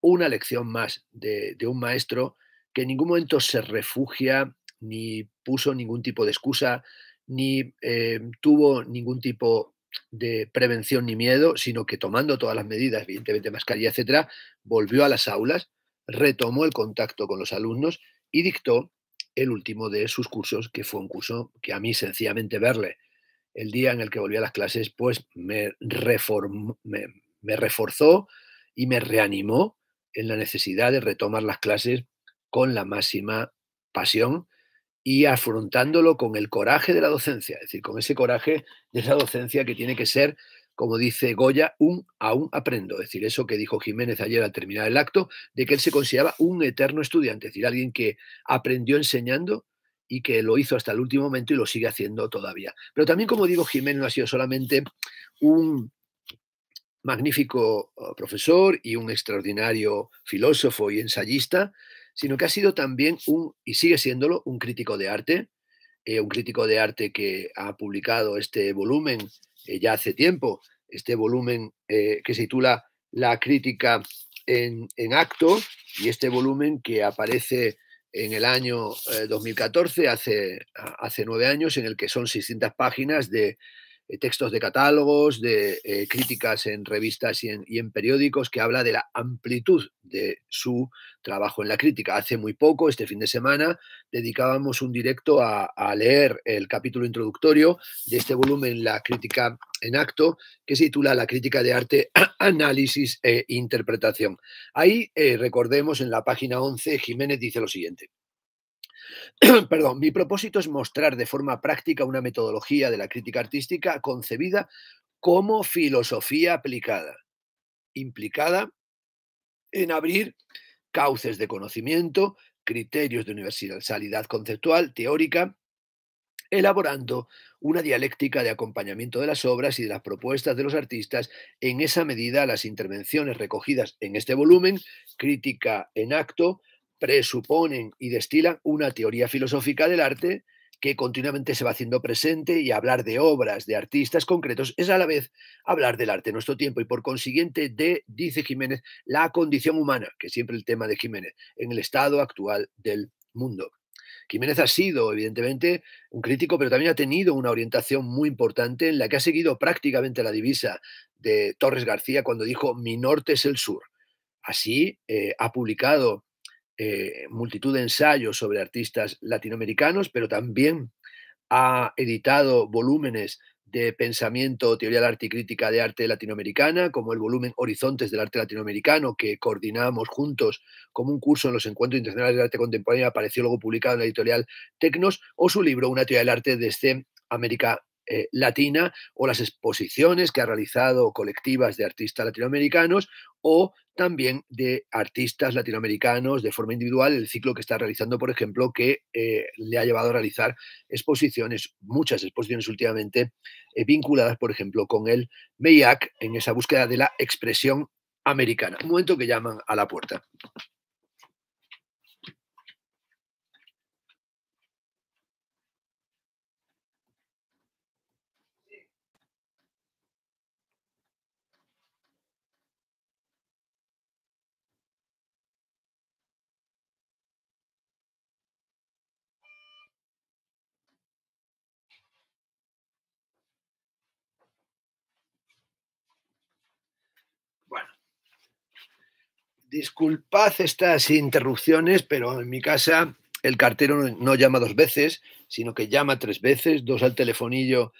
S1: una lección más de, un maestro que en ningún momento se refugia ni puso ningún tipo de excusa, ni eh, tuvo ningún tipo de prevención ni miedo, sino que tomando todas las medidas, evidentemente mascarilla, etcétera, volvió a las aulas, retomó el contacto con los alumnos y dictó el último de sus cursos, que fue un curso que a mí sencillamente verle el día en el que volví a las clases, pues me, me, me reforzó y me reanimó en la necesidad de retomar las clases con la máxima pasión y afrontándolo con el coraje de la docencia, es decir, con ese coraje de esa docencia que tiene que ser, como dice Goya, un aún aprendo, es decir, eso que dijo Jiménez ayer al terminar el acto, de que él se consideraba un eterno estudiante, es decir, alguien que aprendió enseñando y que lo hizo hasta el último momento y lo sigue haciendo todavía. Pero también, como digo, Jiménez no ha sido solamente un magnífico oh, profesor y un extraordinario filósofo y ensayista, sino que ha sido también un, y sigue siéndolo, un crítico de arte, eh, un crítico de arte que ha publicado este volumen eh, ya hace tiempo, este volumen eh, que se titula La crítica en, acto, y este volumen que aparece en el año 2014, hace, hace nueve años, en el que son 600 páginas de eh, textos de catálogos, de eh, críticas en revistas y en, periódicos, que habla de la amplitud de su trabajo en la crítica. Hace muy poco, este fin de semana, dedicábamos un directo a, leer el capítulo introductorio de este volumen, La crítica en acto, que se titula La crítica de arte, análisis e interpretación. Ahí, eh, recordemos, en la página 11, Jiménez dice lo siguiente. Perdón, mi propósito es mostrar de forma práctica una metodología de la crítica artística concebida como filosofía aplicada, implicada en abrir cauces de conocimiento, criterios de universalidad conceptual, teórica, elaborando una dialéctica de acompañamiento de las obras y de las propuestas de los artistas. En esa medida, las intervenciones recogidas en este volumen, Crítica en Acto, presuponen y destilan una teoría filosófica del arte que continuamente se va haciendo presente y hablar de obras, de artistas concretos, es a la vez hablar del arte en nuestro tiempo y por consiguiente de, dice Jiménez, la condición humana, que es siempre el tema de Jiménez, en el estado actual del mundo. Jiménez ha sido, evidentemente, un crítico, pero también ha tenido una orientación muy importante en la que ha seguido prácticamente la divisa de Torres García cuando dijo, mi norte es el sur. Así eh, ha publicado eh, multitud de ensayos sobre artistas latinoamericanos, pero también ha editado volúmenes de pensamiento, teoría del arte y crítica de arte latinoamericana, como el volumen Horizontes del Arte Latinoamericano, que coordinamos juntos como un curso en los Encuentros Internacionales de Arte Contemporáneo, apareció luego publicado en la editorial Tecnos, o su libro Una teoría del arte desde América eh, Latina, o las exposiciones que ha realizado colectivas de artistas latinoamericanos, o también de artistas latinoamericanos de forma individual, el ciclo que está realizando, por ejemplo, que eh, le ha llevado a realizar exposiciones, muchas exposiciones últimamente, eh, vinculadas, por ejemplo, con el MEIAC en esa búsqueda de la expresión americana, un momento que llaman a la puerta. Disculpad estas interrupciones, pero en mi casa el cartero no llama dos veces, sino que llama tres veces, dos al telefonillo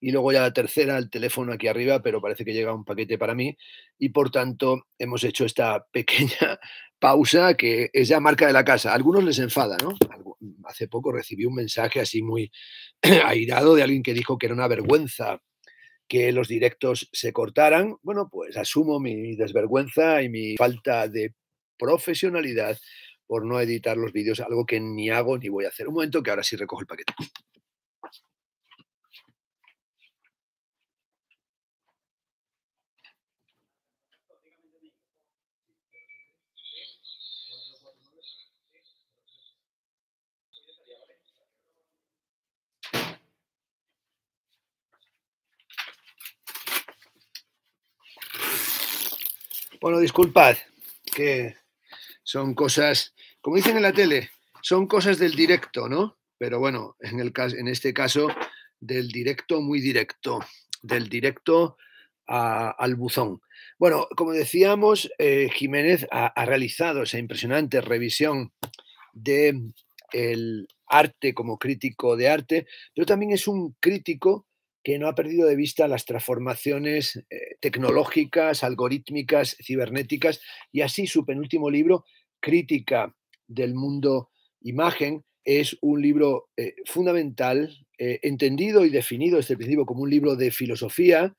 S1: y luego ya la tercera al teléfono aquí arriba, pero parece que llega un paquete para mí y por tanto hemos hecho esta pequeña pausa que es ya marca de la casa. algunos les enfada, ¿no? Hace poco recibí un mensaje así muy airado de alguien que dijo que era una vergüenza que los directos se cortaran, bueno, pues asumo mi desvergüenza y mi falta de profesionalidad por no editar los vídeos, algo que ni hago ni voy a hacer. Un momento que ahora sí recojo el paquete. Bueno, disculpad, que son cosas, como dicen en la tele, son cosas del directo, ¿no? Pero bueno, en, el, en este caso, del directo muy directo, del directo al buzón. Bueno, como decíamos, eh, Jiménez ha, realizado esa impresionante revisión de arte como crítico de arte, pero también es un crítico que no ha perdido de vista las transformaciones eh, tecnológicas, algorítmicas, cibernéticas, y así su penúltimo libro, Crítica del Mundo Imagen, es un libro eh, fundamental, eh, entendido y definido desde el principio como un libro de filosofía,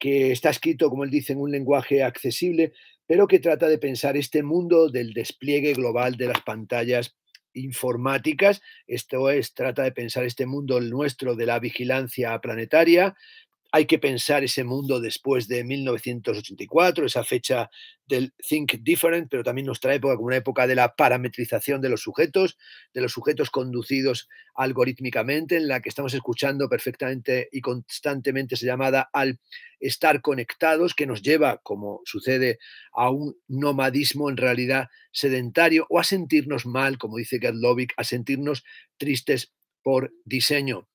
S1: que está escrito, como él dice, en un lenguaje accesible, pero que trata de pensar este mundo del despliegue global de las pantallas informáticas. Esto es, trata de pensar este mundo nuestro de la vigilancia planetaria, hay que pensar ese mundo después de 1984, esa fecha del Think Different, pero también nuestra época como una época de la parametrización de los sujetos, de los sujetos conducidos algorítmicamente, en la que estamos escuchando perfectamente y constantemente esa llamada al estar conectados, que nos lleva, como sucede, a un nomadismo en realidad sedentario o a sentirnos mal, como dice Gerd Lovick, a sentirnos tristes por diseño.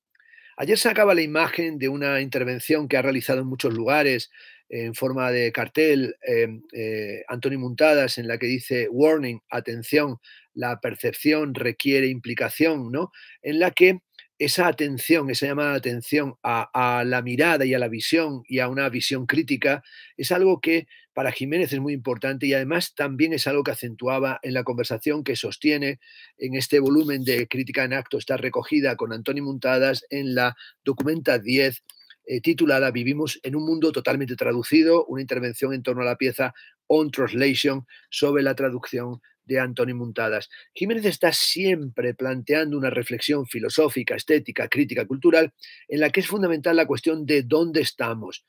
S1: Ayer se acaba la imagen de una intervención que ha realizado en muchos lugares en forma de cartel em, eh, Antonio Muntadas en la que dice warning, atención, la percepción requiere implicación, ¿no? En la que esa atención, esa llamada atención a, la mirada y a la visión y a una visión crítica es algo que para Jiménez es muy importante y además también es algo que acentuaba en la conversación que sostiene en este volumen de Crítica en Acto, está recogida con Antonio Muntadas en la documenta 10 eh, titulada Vivimos en un mundo totalmente traducido, una intervención en torno a la pieza On Translation sobre la traducción de Antonio Muntadas. Jiménez está siempre planteando una reflexión filosófica, estética, crítica, cultural, en la que es fundamental la cuestión de dónde estamos.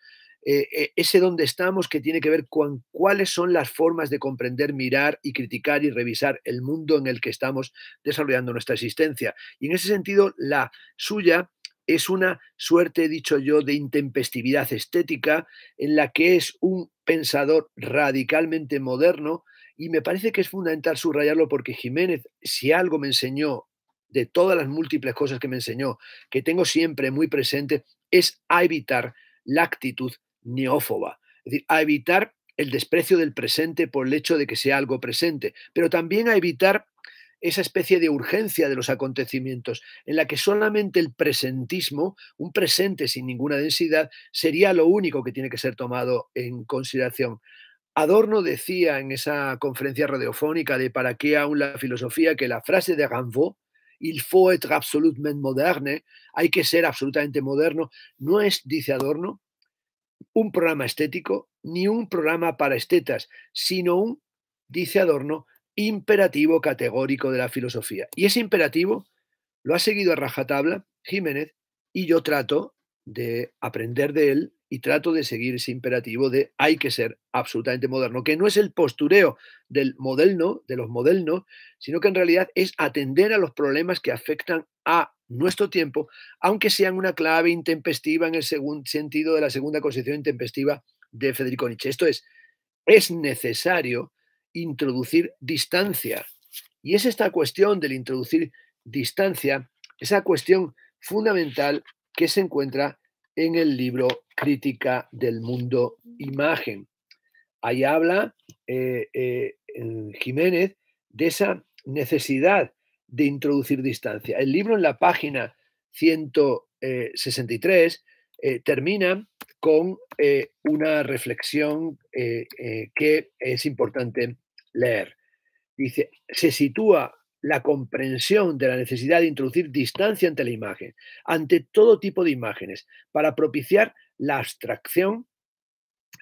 S1: Eh, eh, ese donde estamos que tiene que ver con cuáles son las formas de comprender, mirar y criticar y revisar el mundo en el que estamos desarrollando nuestra existencia. Y en ese sentido, la suya es una suerte, dicho yo, de intempestividad estética en la que es un pensador radicalmente moderno y me parece que es fundamental subrayarlo porque Jiménez, si algo me enseñó de todas las múltiples cosas que me enseñó, que tengo siempre muy presente, es a evitar la actitud neófoba, es decir, a evitar el desprecio del presente por el hecho de que sea algo presente, pero también a evitar esa especie de urgencia de los acontecimientos, en la que solamente el presentismo, un presente sin ninguna densidad, sería lo único que tiene que ser tomado en consideración. Adorno decía en esa conferencia radiofónica de Para qué aún la filosofía que la frase de Rimbaud, il faut être absolument moderne, hay que ser absolutamente moderno, no es, dice Adorno, un programa estético ni un programa para estetas, sino un, dice Adorno, imperativo categórico de la filosofía. Y ese imperativo lo ha seguido a rajatabla Jiménez y yo trato de aprender de él y trato de seguir ese imperativo de hay que ser absolutamente moderno, que no es el postureo del modelo de los modernos, sino que en realidad es atender a los problemas que afectan a nuestro tiempo, aunque sean una clave intempestiva en el segundo sentido de la segunda concepción intempestiva de Federico Nietzsche. Esto es, es necesario introducir distancia. Y es esta cuestión del introducir distancia, esa cuestión fundamental que se encuentra en el libro Crítica del Mundo Imagen. Ahí habla eh, eh, Jiménez de esa necesidad de introducir distancia. El libro en la página 163 eh, termina con una reflexión que es importante leer. Dice, se sitúa la comprensión de la necesidad de introducir distancia ante la imagen, ante todo tipo de imágenes, para propiciar la abstracción,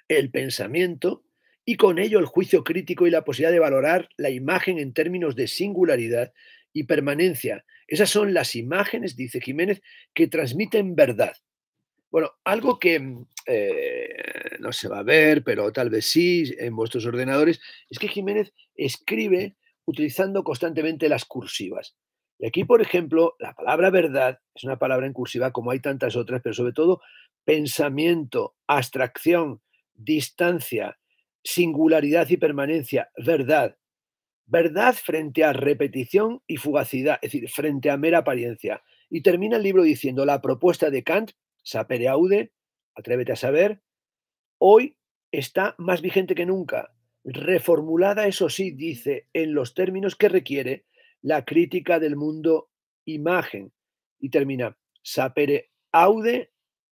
S1: el pensamiento y con ello el juicio crítico y la posibilidad de valorar la imagen en términos de singularidad y permanencia. Esas son las imágenes, dice Jiménez, que transmiten verdad. Bueno, algo que mm, eh, no se va a ver, pero tal vez sí en vuestros ordenadores, es que Jiménez escribe utilizando constantemente las cursivas. Y aquí, por ejemplo, la palabra verdad es una palabra en cursiva como hay tantas otras, pero sobre todo pensamiento, abstracción, distancia, singularidad y permanencia, verdad. Verdad frente a repetición y fugacidad, es decir, frente a mera apariencia. Y termina el libro diciendo la propuesta de Kant, sapere aude, atrévete a saber, hoy está más vigente que nunca reformulada, eso sí, dice, en los términos que requiere la crítica del mundo imagen. Y termina, sapere aude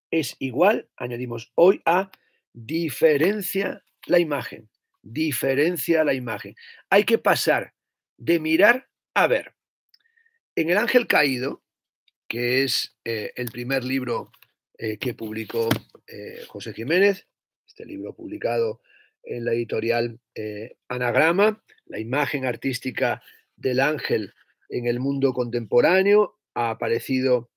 S1: es igual, añadimos hoy a diferencia la imagen, diferencia la imagen. Hay que pasar de mirar a ver. En El Ángel Caído, que es eh, el primer libro eh, que publicó eh, José Jiménez, este libro publicado en la editorial eh, Anagrama, la imagen artística del ángel en el mundo contemporáneo, ha aparecido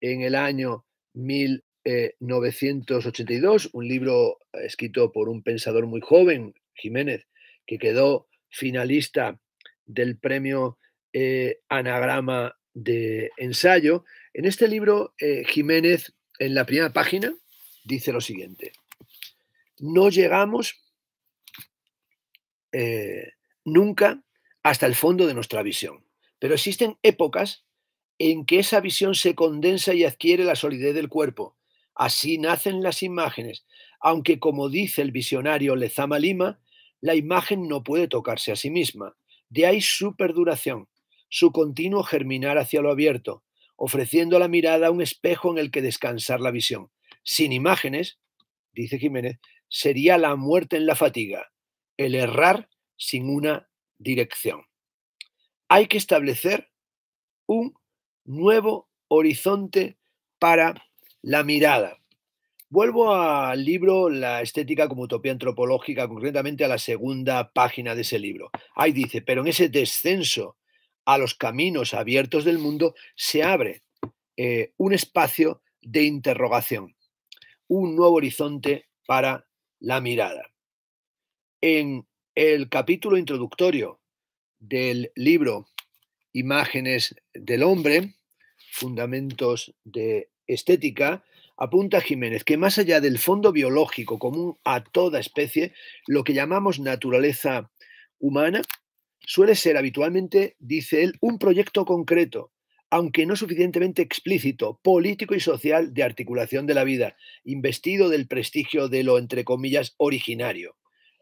S1: en el año 1982, eh, un libro escrito por un pensador muy joven, Jiménez, que quedó finalista del premio eh, Anagrama de Ensayo. En este libro, Jiménez, en la primera página, dice lo siguiente. No llegamos eh, nunca hasta el fondo de nuestra visión. Pero existen épocas en que esa visión se condensa y adquiere la solidez del cuerpo. Así nacen las imágenes, aunque como dice el visionario Lezama Lima, la imagen no puede tocarse a sí misma. De ahí su perduración, su continuo germinar hacia lo abierto, ofreciendo a la mirada un espejo en el que descansar la visión. Sin imágenes, dice Jiménez, sería la muerte en la fatiga, el errar sin una dirección. Hay que establecer un nuevo horizonte para la mirada. Vuelvo al libro La estética como utopía antropológica, concretamente a la segunda página de ese libro. Ahí dice, pero en ese descenso a los caminos abiertos del mundo se abre eh, un espacio de interrogación, un nuevo horizonte para la mirada en el capítulo introductorio del libro Imágenes del Hombre, Fundamentos de Estética, apunta Jiménez que más allá del fondo biológico común a toda especie, lo que llamamos naturaleza humana suele ser habitualmente, dice él, un proyecto concreto, aunque no suficientemente explícito, político y social de articulación de la vida, investido del prestigio de lo, entre comillas, originario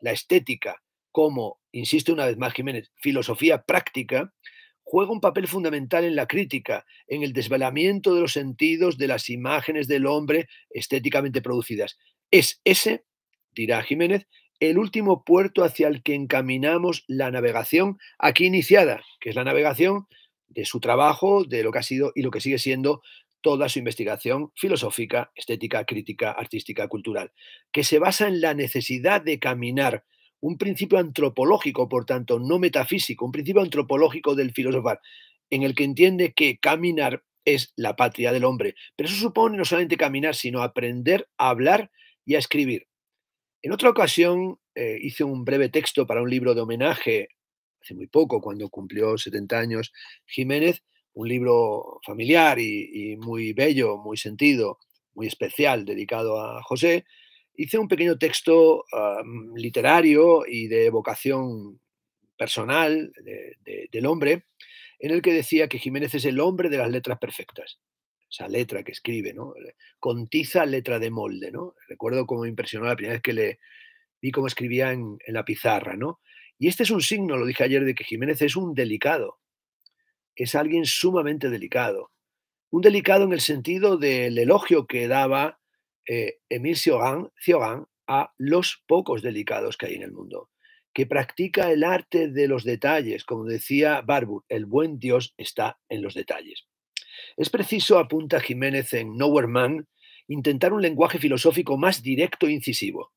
S1: la estética como, insiste una vez más Jiménez, filosofía práctica, juega un papel fundamental en la crítica, en el desvelamiento de los sentidos de las imágenes del hombre estéticamente producidas. Es ese, dirá Jiménez, el último puerto hacia el que encaminamos la navegación aquí iniciada, que es la navegación de su trabajo, de lo que ha sido y lo que sigue siendo toda su investigación filosófica, estética, crítica, artística, cultural, que se basa en la necesidad de caminar, un principio antropológico, por tanto, no metafísico, un principio antropológico del filosofar, en el que entiende que caminar es la patria del hombre. Pero eso supone no solamente caminar, sino aprender a hablar y a escribir. En otra ocasión eh, hice un breve texto para un libro de homenaje, hace muy poco, cuando cumplió 70 años Jiménez, un libro familiar y, muy bello, muy sentido, muy especial, dedicado a José, hice un pequeño texto ah, mm, literario y de evocación personal del hombre, en el que decía que Jiménez es el hombre de las letras perfectas. Esa letra que escribe, ¿no? Contiza letra de molde, ¿no? Recuerdo cómo me impresionó la primera vez que le vi cómo escribía en, en la pizarra, ¿no? Y este es un signo, lo dije ayer, de que Jiménez es un delicado, es alguien sumamente delicado. Un delicado en el sentido del elogio que daba eh, Emil a los pocos delicados que hay en el mundo, que practica el arte de los detalles, como decía Barbour, el buen Dios está en los detalles. Es preciso, apunta Jiménez en Nowhere Man, intentar un lenguaje filosófico más directo e incisivo,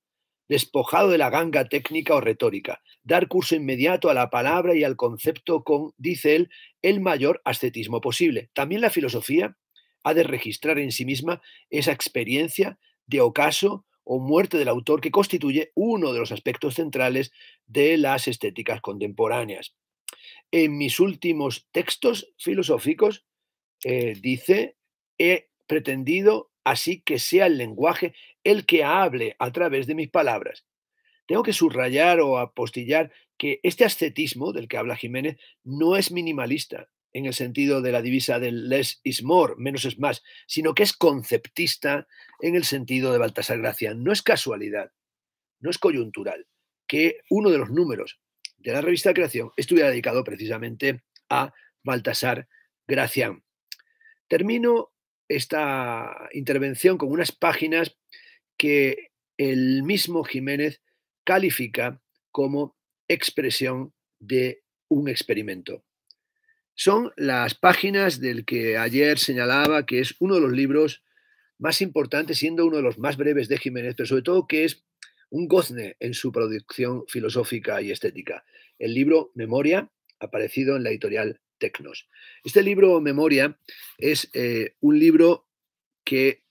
S1: despojado de la ganga técnica o retórica, dar curso inmediato a la palabra y al concepto con, dice él, el mayor ascetismo posible. También la filosofía ha de registrar en sí misma esa experiencia de ocaso o muerte del autor que constituye uno de los aspectos centrales de las estéticas contemporáneas. En mis últimos textos filosóficos, eh, dice, he pretendido así que sea el lenguaje el que hable a través de mis palabras. Tengo que subrayar o apostillar que este ascetismo del que habla Jiménez no es minimalista en el sentido de la divisa del less is more, menos es más, sino que es conceptista en el sentido de Baltasar Gracián. No es casualidad, no es coyuntural que uno de los números de la revista Creación estuviera dedicado precisamente a Baltasar Gracián. Termino esta intervención con unas páginas que el mismo Jiménez califica como expresión de un experimento. Son las páginas del que ayer señalaba que es uno de los libros más importantes, siendo uno de los más breves de Jiménez, pero sobre todo que es un gozne en su producción filosófica y estética. El libro Memoria, aparecido en la editorial Tecnos. Este libro Memoria es eh, un libro que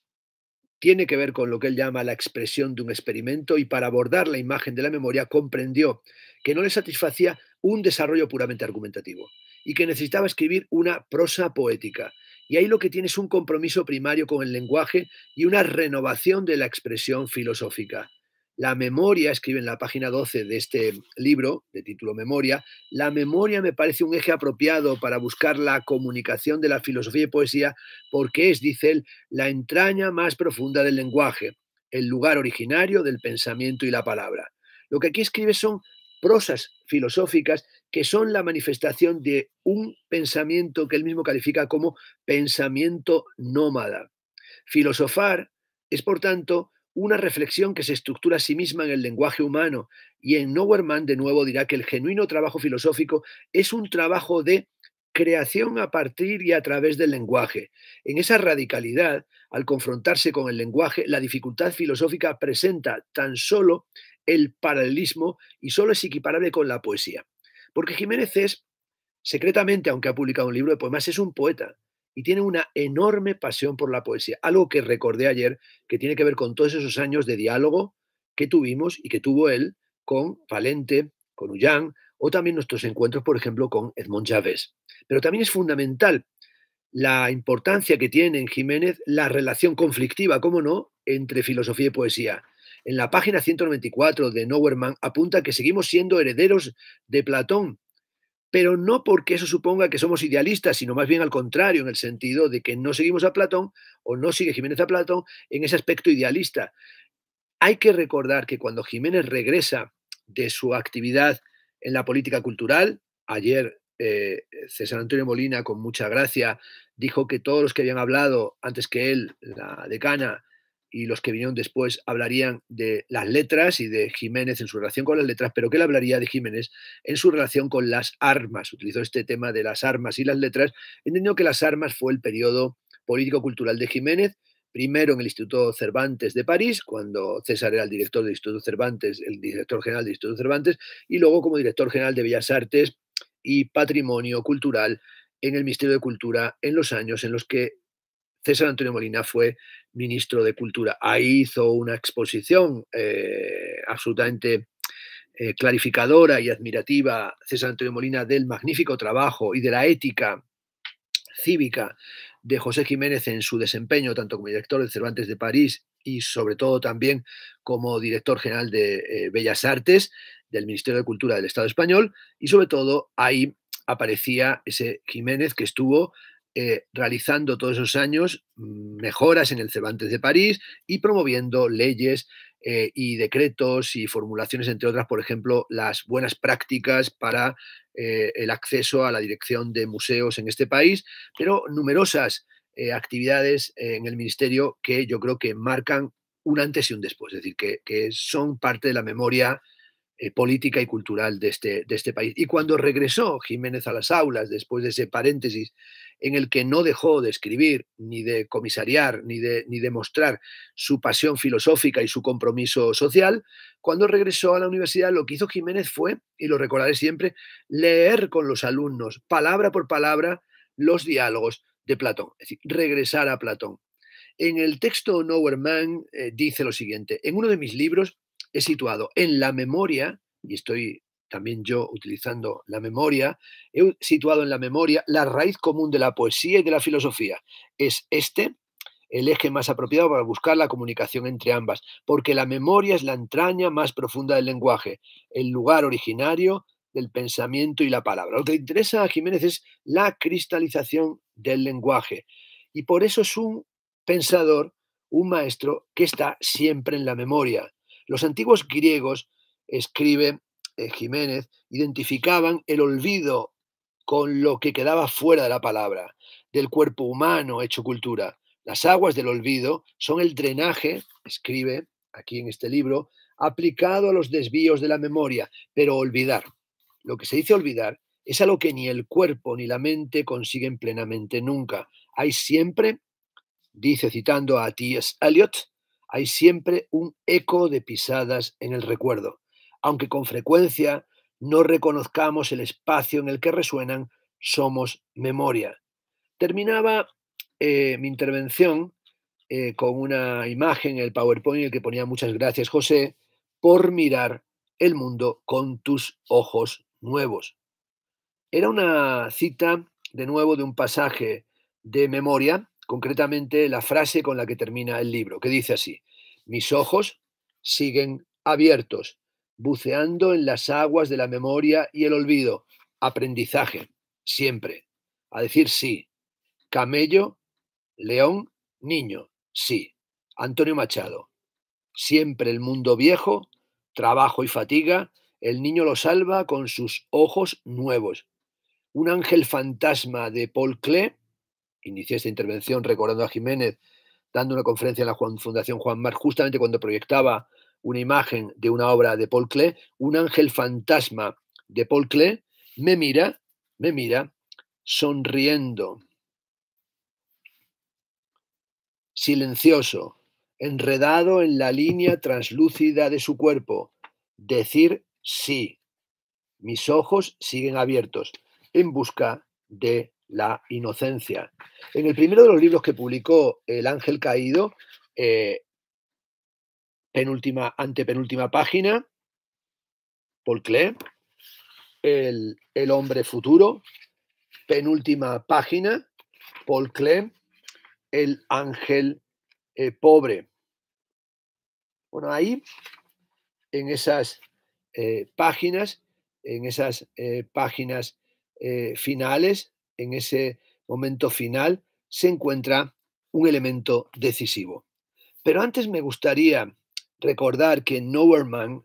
S1: tiene que ver con lo que él llama la expresión de un experimento y para abordar la imagen de la memoria comprendió que no le satisfacía un desarrollo puramente argumentativo y que necesitaba escribir una prosa poética. Y ahí lo que tiene es un compromiso primario con el lenguaje y una renovación de la expresión filosófica. La memoria, escribe en la página 12 de este libro, de título Memoria, la memoria me parece un eje apropiado para buscar la comunicación de la filosofía y poesía porque es, dice él, la entraña más profunda del lenguaje, el lugar originario del pensamiento y la palabra. Lo que aquí escribe son prosas filosóficas que son la manifestación de un pensamiento que él mismo califica como pensamiento nómada. Filosofar es, por tanto, una reflexión que se estructura a sí misma en el lenguaje humano. Y en Nowerman, de nuevo, dirá que el genuino trabajo filosófico es un trabajo de creación a partir y a través del lenguaje. En esa radicalidad, al confrontarse con el lenguaje, la dificultad filosófica presenta tan solo el paralelismo y solo es equiparable con la poesía. Porque Jiménez es, secretamente, aunque ha publicado un libro de poemas, es un poeta y tiene una enorme pasión por la poesía. Algo que recordé ayer, que tiene que ver con todos esos años de diálogo que tuvimos y que tuvo él con Valente, con Ullán, o también nuestros encuentros, por ejemplo, con Edmond Chávez. Pero también es fundamental la importancia que tiene en Jiménez la relación conflictiva, cómo no, entre filosofía y poesía. En la página 194 de Nowerman apunta que seguimos siendo herederos de Platón, pero no porque eso suponga que somos idealistas, sino más bien al contrario, en el sentido de que no seguimos a Platón o no sigue Jiménez a Platón en ese aspecto idealista. Hay que recordar que cuando Jiménez regresa de su actividad en la política cultural, ayer eh, César Antonio Molina, con mucha gracia, dijo que todos los que habían hablado antes que él, la decana, y los que vinieron después hablarían de las letras y de Jiménez en su relación con las letras, pero que él hablaría de Jiménez en su relación con las armas. Utilizó este tema de las armas y las letras, entendiendo que las armas fue el periodo político-cultural de Jiménez, primero en el Instituto Cervantes de París, cuando César era el director del Instituto Cervantes, el director general del Instituto Cervantes, y luego como director general de Bellas Artes y Patrimonio Cultural en el Ministerio de Cultura en los años en los que César Antonio Molina fue ministro de Cultura. Ahí hizo una exposición eh, absolutamente eh, clarificadora y admirativa César Antonio Molina del magnífico trabajo y de la ética cívica de José Jiménez en su desempeño, tanto como director de Cervantes de París y sobre todo también como director general de eh, Bellas Artes del Ministerio de Cultura del Estado español. Y sobre todo ahí aparecía ese Jiménez que estuvo eh, realizando todos esos años mm, mejoras en el Cervantes de París y promoviendo leyes eh, y decretos y formulaciones, entre otras, por ejemplo, las buenas prácticas para eh, el acceso a la dirección de museos en este país, pero numerosas actividades en el Ministerio que yo creo que marcan un antes y un después, es decir, que, son parte de la memoria política y cultural de este, de este país. Y cuando regresó Jiménez a las aulas, después de ese paréntesis en el que no dejó de escribir, ni de comisariar, ni de, ni mostrar su pasión filosófica y su compromiso social, cuando regresó a la universidad lo que hizo Jiménez fue, y lo recordaré siempre, leer con los alumnos, palabra por palabra, los diálogos de Platón, es decir, regresar a Platón. En el texto Nowhere Man eh, dice lo siguiente, en uno de mis libros he situado en la memoria, y estoy también yo utilizando la memoria, he situado en la memoria la raíz común de la poesía y de la filosofía. Es este el eje más apropiado para buscar la comunicación entre ambas, porque la memoria es la entraña más profunda del lenguaje, el lugar originario del pensamiento y la palabra. Lo que interesa a Jiménez es la cristalización del lenguaje. Y por eso es un pensador, un maestro, que está siempre en la memoria. Los antiguos griegos, escriben eh, Jiménez identificaban el olvido con lo que quedaba fuera de la palabra, del cuerpo humano hecho cultura. Las aguas del olvido son el drenaje, escribe aquí en este libro, aplicado a los desvíos de la memoria, pero olvidar. Lo que se dice olvidar es algo que ni el cuerpo ni la mente consiguen plenamente nunca. Hay siempre, dice citando a T.S. Eliot, hay siempre un eco de pisadas en el recuerdo aunque con frecuencia no reconozcamos el espacio en el que resuenan, somos memoria. Terminaba eh, mi intervención eh, con una imagen, el PowerPoint, en el que ponía muchas gracias, José, por mirar el mundo con tus ojos nuevos. Era una cita, de nuevo, de un pasaje de memoria, concretamente la frase con la que termina el libro, que dice así, mis ojos siguen abiertos buceando en las aguas de la memoria y el olvido. Aprendizaje, siempre. A decir sí. Camello, león, niño, sí. Antonio Machado. Siempre el mundo viejo, trabajo y fatiga, el niño lo salva con sus ojos nuevos. Un ángel fantasma de Paul Klee, inicié esta intervención recordando a Jiménez, dando una conferencia en la Fundación Juan Mar, justamente cuando proyectaba una imagen de una obra de Paul Klee, un ángel fantasma de Paul Klee me mira, me mira sonriendo, silencioso, enredado en la línea translúcida de su cuerpo. Decir sí. Mis ojos siguen abiertos en busca de la inocencia. En el primero de los libros que publicó El Ángel Caído, eh, penúltima, antepenúltima página, Paul Klee, el, hombre futuro, penúltima página, Paul Klee, el ángel eh, pobre. Bueno, ahí, en esas eh, páginas, en esas eh, páginas finales, en ese momento final, se encuentra un elemento decisivo. Pero antes me gustaría recordar que Nowerman,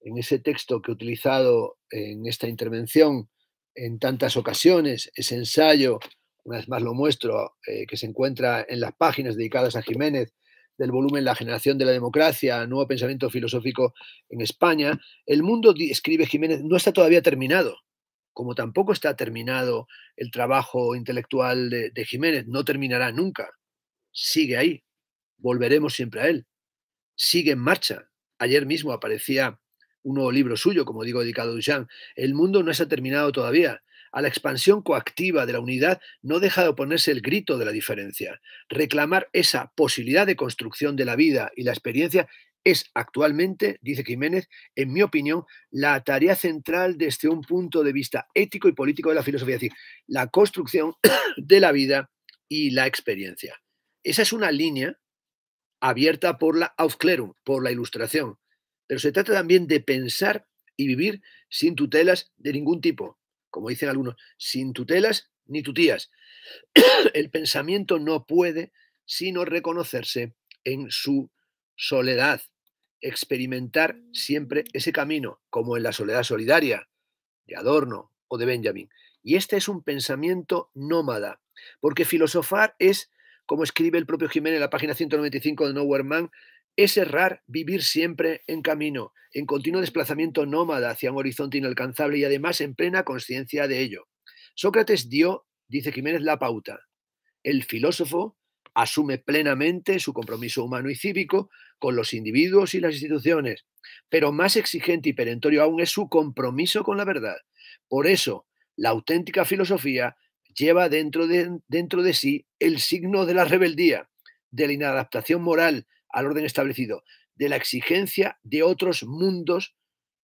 S1: en ese texto que he utilizado en esta intervención en tantas ocasiones, ese ensayo, una vez más lo muestro, eh, que se encuentra en las páginas dedicadas a Jiménez del volumen La generación de la democracia, nuevo pensamiento filosófico en España, el mundo, escribe Jiménez, no está todavía terminado, como tampoco está terminado el trabajo intelectual de Jiménez, no terminará nunca, sigue ahí, volveremos siempre a él sigue en marcha. Ayer mismo aparecía un nuevo libro suyo, como digo, dedicado a Duchamp. El mundo no se ha terminado todavía. A la expansión coactiva de la unidad no deja de oponerse el grito de la diferencia. Reclamar esa posibilidad de construcción de la vida y la experiencia es actualmente, dice Jiménez, en mi opinión, la tarea central desde un punto de vista ético y político de la filosofía, es decir, la construcción de la vida y la experiencia. Esa es una línea abierta por la Aufklärung, por la ilustración. Pero se trata también de pensar y vivir sin tutelas de ningún tipo, como dicen algunos, sin tutelas ni tutías. El pensamiento no puede sino reconocerse en su soledad, experimentar siempre ese camino, como en la soledad solidaria de Adorno o de Benjamin. Y este es un pensamiento nómada, porque filosofar es como escribe el propio Jiménez en la página 195 de Nowhere es errar, vivir siempre en camino, en continuo desplazamiento nómada hacia un horizonte inalcanzable y además en plena conciencia de ello. Sócrates dio, dice Jiménez, la pauta. El filósofo asume plenamente su compromiso humano y cívico con los individuos y las instituciones, pero más exigente y perentorio aún es su compromiso con la verdad. Por eso, la auténtica filosofía lleva dentro de, dentro de sí el signo de la rebeldía, de la inadaptación moral al orden establecido, de la exigencia de otros mundos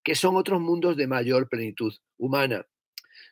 S1: que son otros mundos de mayor plenitud humana.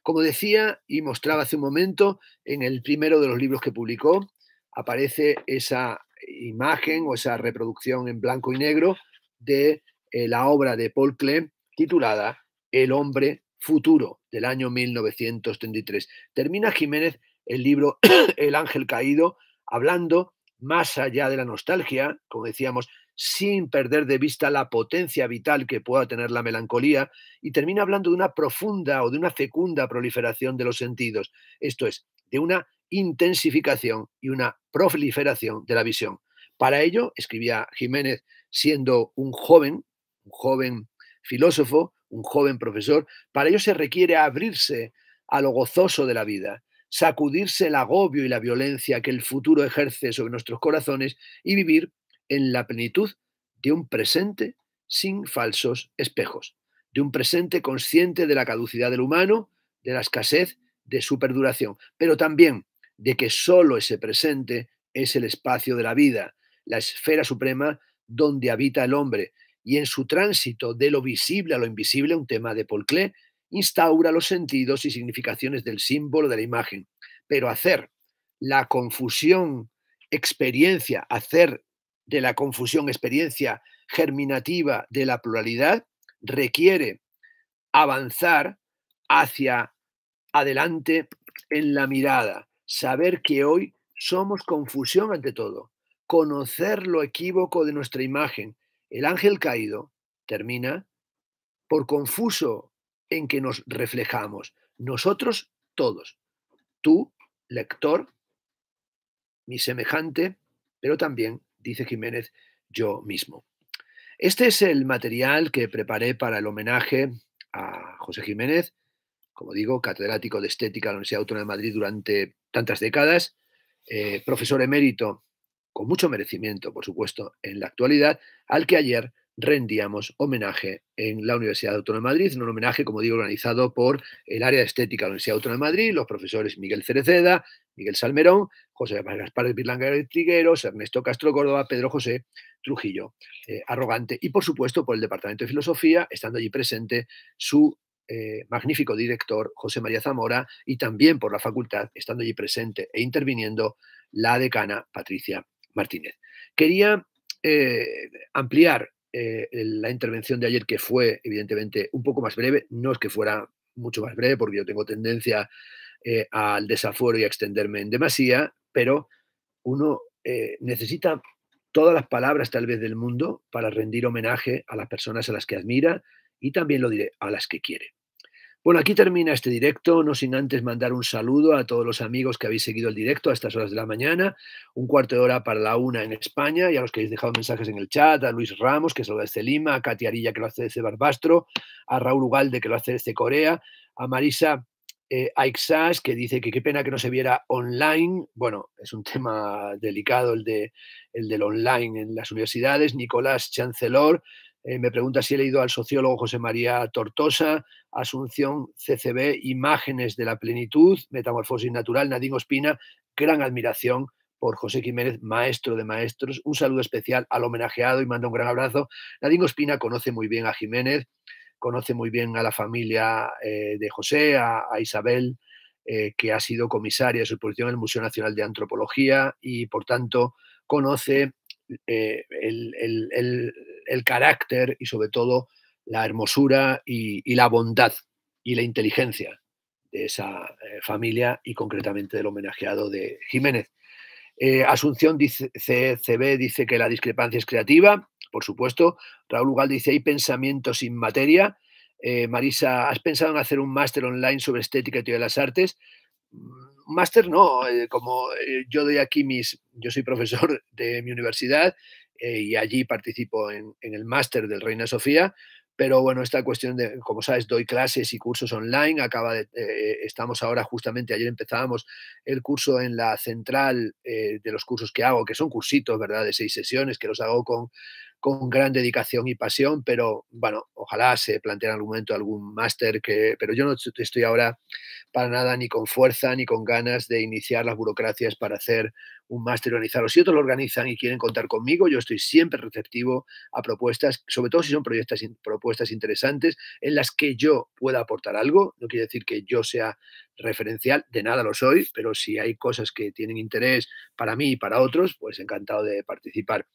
S1: Como decía y mostraba hace un momento, en el primero de los libros que publicó aparece esa imagen o esa reproducción en blanco y negro de eh, la obra de Paul Klee titulada El hombre futuro del año 1933. Termina Jiménez el libro El ángel caído hablando más allá de la nostalgia, como decíamos, sin perder de vista la potencia vital que pueda tener la melancolía, y termina hablando de una profunda o de una fecunda proliferación de los sentidos, esto es, de una intensificación y una proliferación de la visión. Para ello, escribía Jiménez siendo un joven, un joven filósofo, un joven profesor, para ello se requiere abrirse a lo gozoso de la vida, sacudirse el agobio y la violencia que el futuro ejerce sobre nuestros corazones y vivir en la plenitud de un presente sin falsos espejos, de un presente consciente de la caducidad del humano, de la escasez, de su perduración, pero también de que solo ese presente es el espacio de la vida, la esfera suprema donde habita el hombre, y en su tránsito de lo visible a lo invisible, un tema de Paul Klee, instaura los sentidos y significaciones del símbolo de la imagen. Pero hacer la confusión experiencia, hacer de la confusión experiencia germinativa de la pluralidad, requiere avanzar hacia adelante en la mirada, saber que hoy somos confusión ante todo, conocer lo equívoco de nuestra imagen, el ángel caído termina por confuso en que nos reflejamos, nosotros todos, tú, lector, mi semejante, pero también, dice Jiménez, yo mismo. Este es el material que preparé para el homenaje a José Jiménez, como digo, catedrático de estética de la Universidad Autónoma de Madrid durante tantas décadas, eh, profesor emérito con mucho merecimiento, por supuesto, en la actualidad, al que ayer rendíamos homenaje en la Universidad Autónoma de Madrid, en un homenaje, como digo, organizado por el área de estética de la Universidad Autónoma de Madrid, los profesores Miguel Cereceda, Miguel Salmerón, José Gaspar de Trigueros, Ernesto Castro Córdoba, Pedro José Trujillo, eh, arrogante, y por supuesto por el Departamento de Filosofía, estando allí presente su eh, magnífico director José María Zamora y también por la facultad, estando allí presente e interviniendo la decana Patricia Martínez. Quería eh, ampliar eh, la intervención de ayer, que fue evidentemente un poco más breve, no es que fuera mucho más breve, porque yo tengo tendencia eh, al desafuero y a extenderme en demasía, pero uno necesita todas las palabras tal vez del mundo para rendir homenaje a las personas a las que admira y también lo diré, a las que quiere. Bueno, aquí termina este directo, no sin antes mandar un saludo a todos los amigos que habéis seguido el directo a estas horas de la mañana, un cuarto de hora para la una en España, y a los que habéis dejado mensajes en el chat, a Luis Ramos, que saluda desde Lima, a Katia Arilla, que lo hace desde Barbastro, a Raúl Ugalde, que lo hace desde Corea, a Marisa eh, Aixas, que dice que qué pena que no se viera online. Bueno, es un tema delicado el, de, el del online en las universidades. Nicolás Chancellor. Eh, me pregunta si he leído al sociólogo José María Tortosa, Asunción CCB, Imágenes de la Plenitud, Metamorfosis Natural, Nadine Ospina, gran admiración por José Jiménez, maestro de maestros. Un saludo especial al homenajeado y mando un gran abrazo. Nadine Ospina conoce muy bien a Jiménez, conoce muy bien a la familia eh, de José, a, Isabel, eh, que ha sido comisaria de su exposición en el Museo Nacional de Antropología y, por tanto, conoce el, el carácter y sobre todo la hermosura y, la bondad y la inteligencia de esa eh, familia y concretamente del homenajeado de Jiménez. Eh, Asunción dice, dice que la discrepancia es creativa, por supuesto. Raúl Ugal dice, hay pensamientos sin materia. Eh, Marisa, ¿has pensado en hacer un máster online sobre estética y teoría de las artes? Mm, máster no, como yo doy aquí mis, yo soy profesor de mi universidad eh, y allí participo en, el máster del Reina Sofía. Pero bueno, esta cuestión de, como sabes, doy clases y cursos online. Acaba de, eh, estamos ahora justamente, ayer empezábamos el curso en la central eh, de los cursos que hago, que son cursitos, ¿verdad? De seis sesiones, que los hago con, con gran dedicación y pasión, pero bueno, ojalá se plantee en algún momento algún máster, que, pero yo no estoy ahora para nada ni con fuerza ni con ganas de iniciar las burocracias para hacer un máster organizado. Si otros lo organizan y quieren contar conmigo, yo estoy siempre receptivo a propuestas, sobre todo si son proyectos, propuestas interesantes en las que yo pueda aportar algo. No quiere decir que yo sea referencial, de nada lo soy, pero si hay cosas que tienen interés para mí y para otros, pues encantado de participar.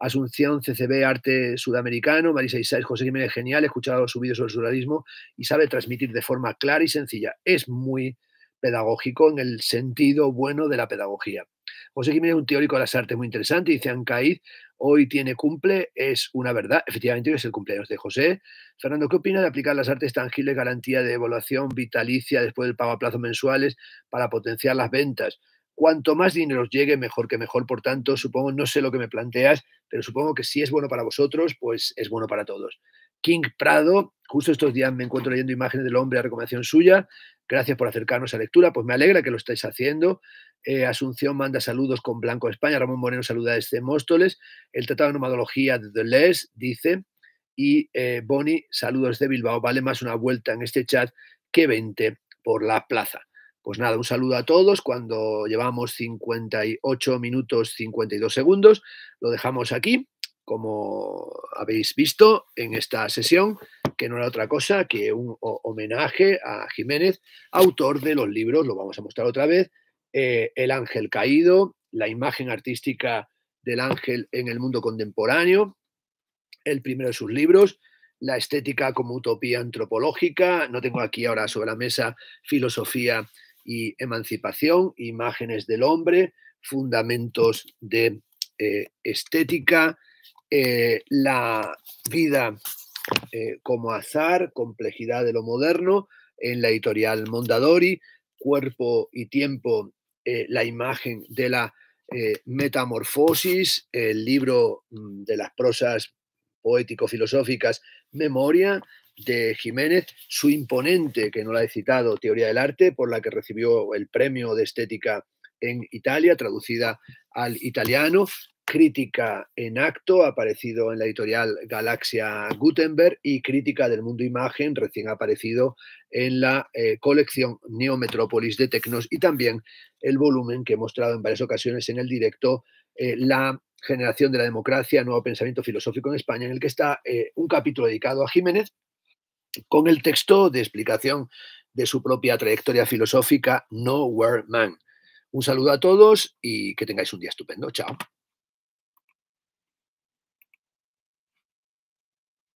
S1: Asunción, CCB, Arte Sudamericano, Marisa Isaias José Jiménez, genial, he escuchado su vídeo sobre el surrealismo y sabe transmitir de forma clara y sencilla. Es muy pedagógico en el sentido bueno de la pedagogía. José Jiménez un teórico de las artes muy interesante, dice Ancaid, hoy tiene cumple, es una verdad, efectivamente hoy es el cumpleaños de José. Fernando, ¿qué opina de aplicar las artes tangibles, garantía de evaluación vitalicia después del pago a plazos mensuales para potenciar las ventas? Cuanto más dinero os llegue, mejor que mejor. Por tanto, supongo, no sé lo que me planteas, pero supongo que si es bueno para vosotros, pues es bueno para todos. King Prado, justo estos días me encuentro leyendo imágenes del hombre a recomendación suya. Gracias por acercarnos a la lectura, pues me alegra que lo estáis haciendo. Eh, Asunción manda saludos con Blanco España, Ramón Moreno saluda desde Móstoles, el Tratado de Nomadología de Deleuze dice, y eh, Boni, saludos de Bilbao, vale más una vuelta en este chat que 20 por la plaza. Pues nada, un saludo a todos. Cuando llevamos 58 minutos 52 segundos, lo dejamos aquí, como habéis visto en esta sesión, que no era otra cosa que un homenaje a Jiménez, autor de los libros, lo vamos a mostrar otra vez, eh, el ángel caído, la imagen artística del ángel en el mundo contemporáneo, el primero de sus libros, la estética como utopía antropológica, no tengo aquí ahora sobre la mesa filosofía y emancipación, imágenes del hombre, fundamentos de eh, estética, eh, la vida como azar, complejidad de lo moderno, en la editorial Mondadori, cuerpo y tiempo eh, la imagen de la eh, Metamorfosis, el libro mm, de las prosas poético-filosóficas Memoria de Jiménez, su imponente, que no la he citado, Teoría del Arte, por la que recibió el premio de estética en Italia, traducida al italiano, Crítica en acto, aparecido en la editorial Galaxia Gutenberg, y Crítica del Mundo Imagen, recién aparecido en la eh, colección Neometrópolis de Tecnos y también el volumen que he mostrado en varias ocasiones en el directo, eh, La generación de la democracia, nuevo pensamiento filosófico en España, en el que está eh, un capítulo dedicado a Jiménez con el texto de explicación de su propia trayectoria filosófica, Nowhere Man. Un saludo a todos y que tengáis un día estupendo. Chao.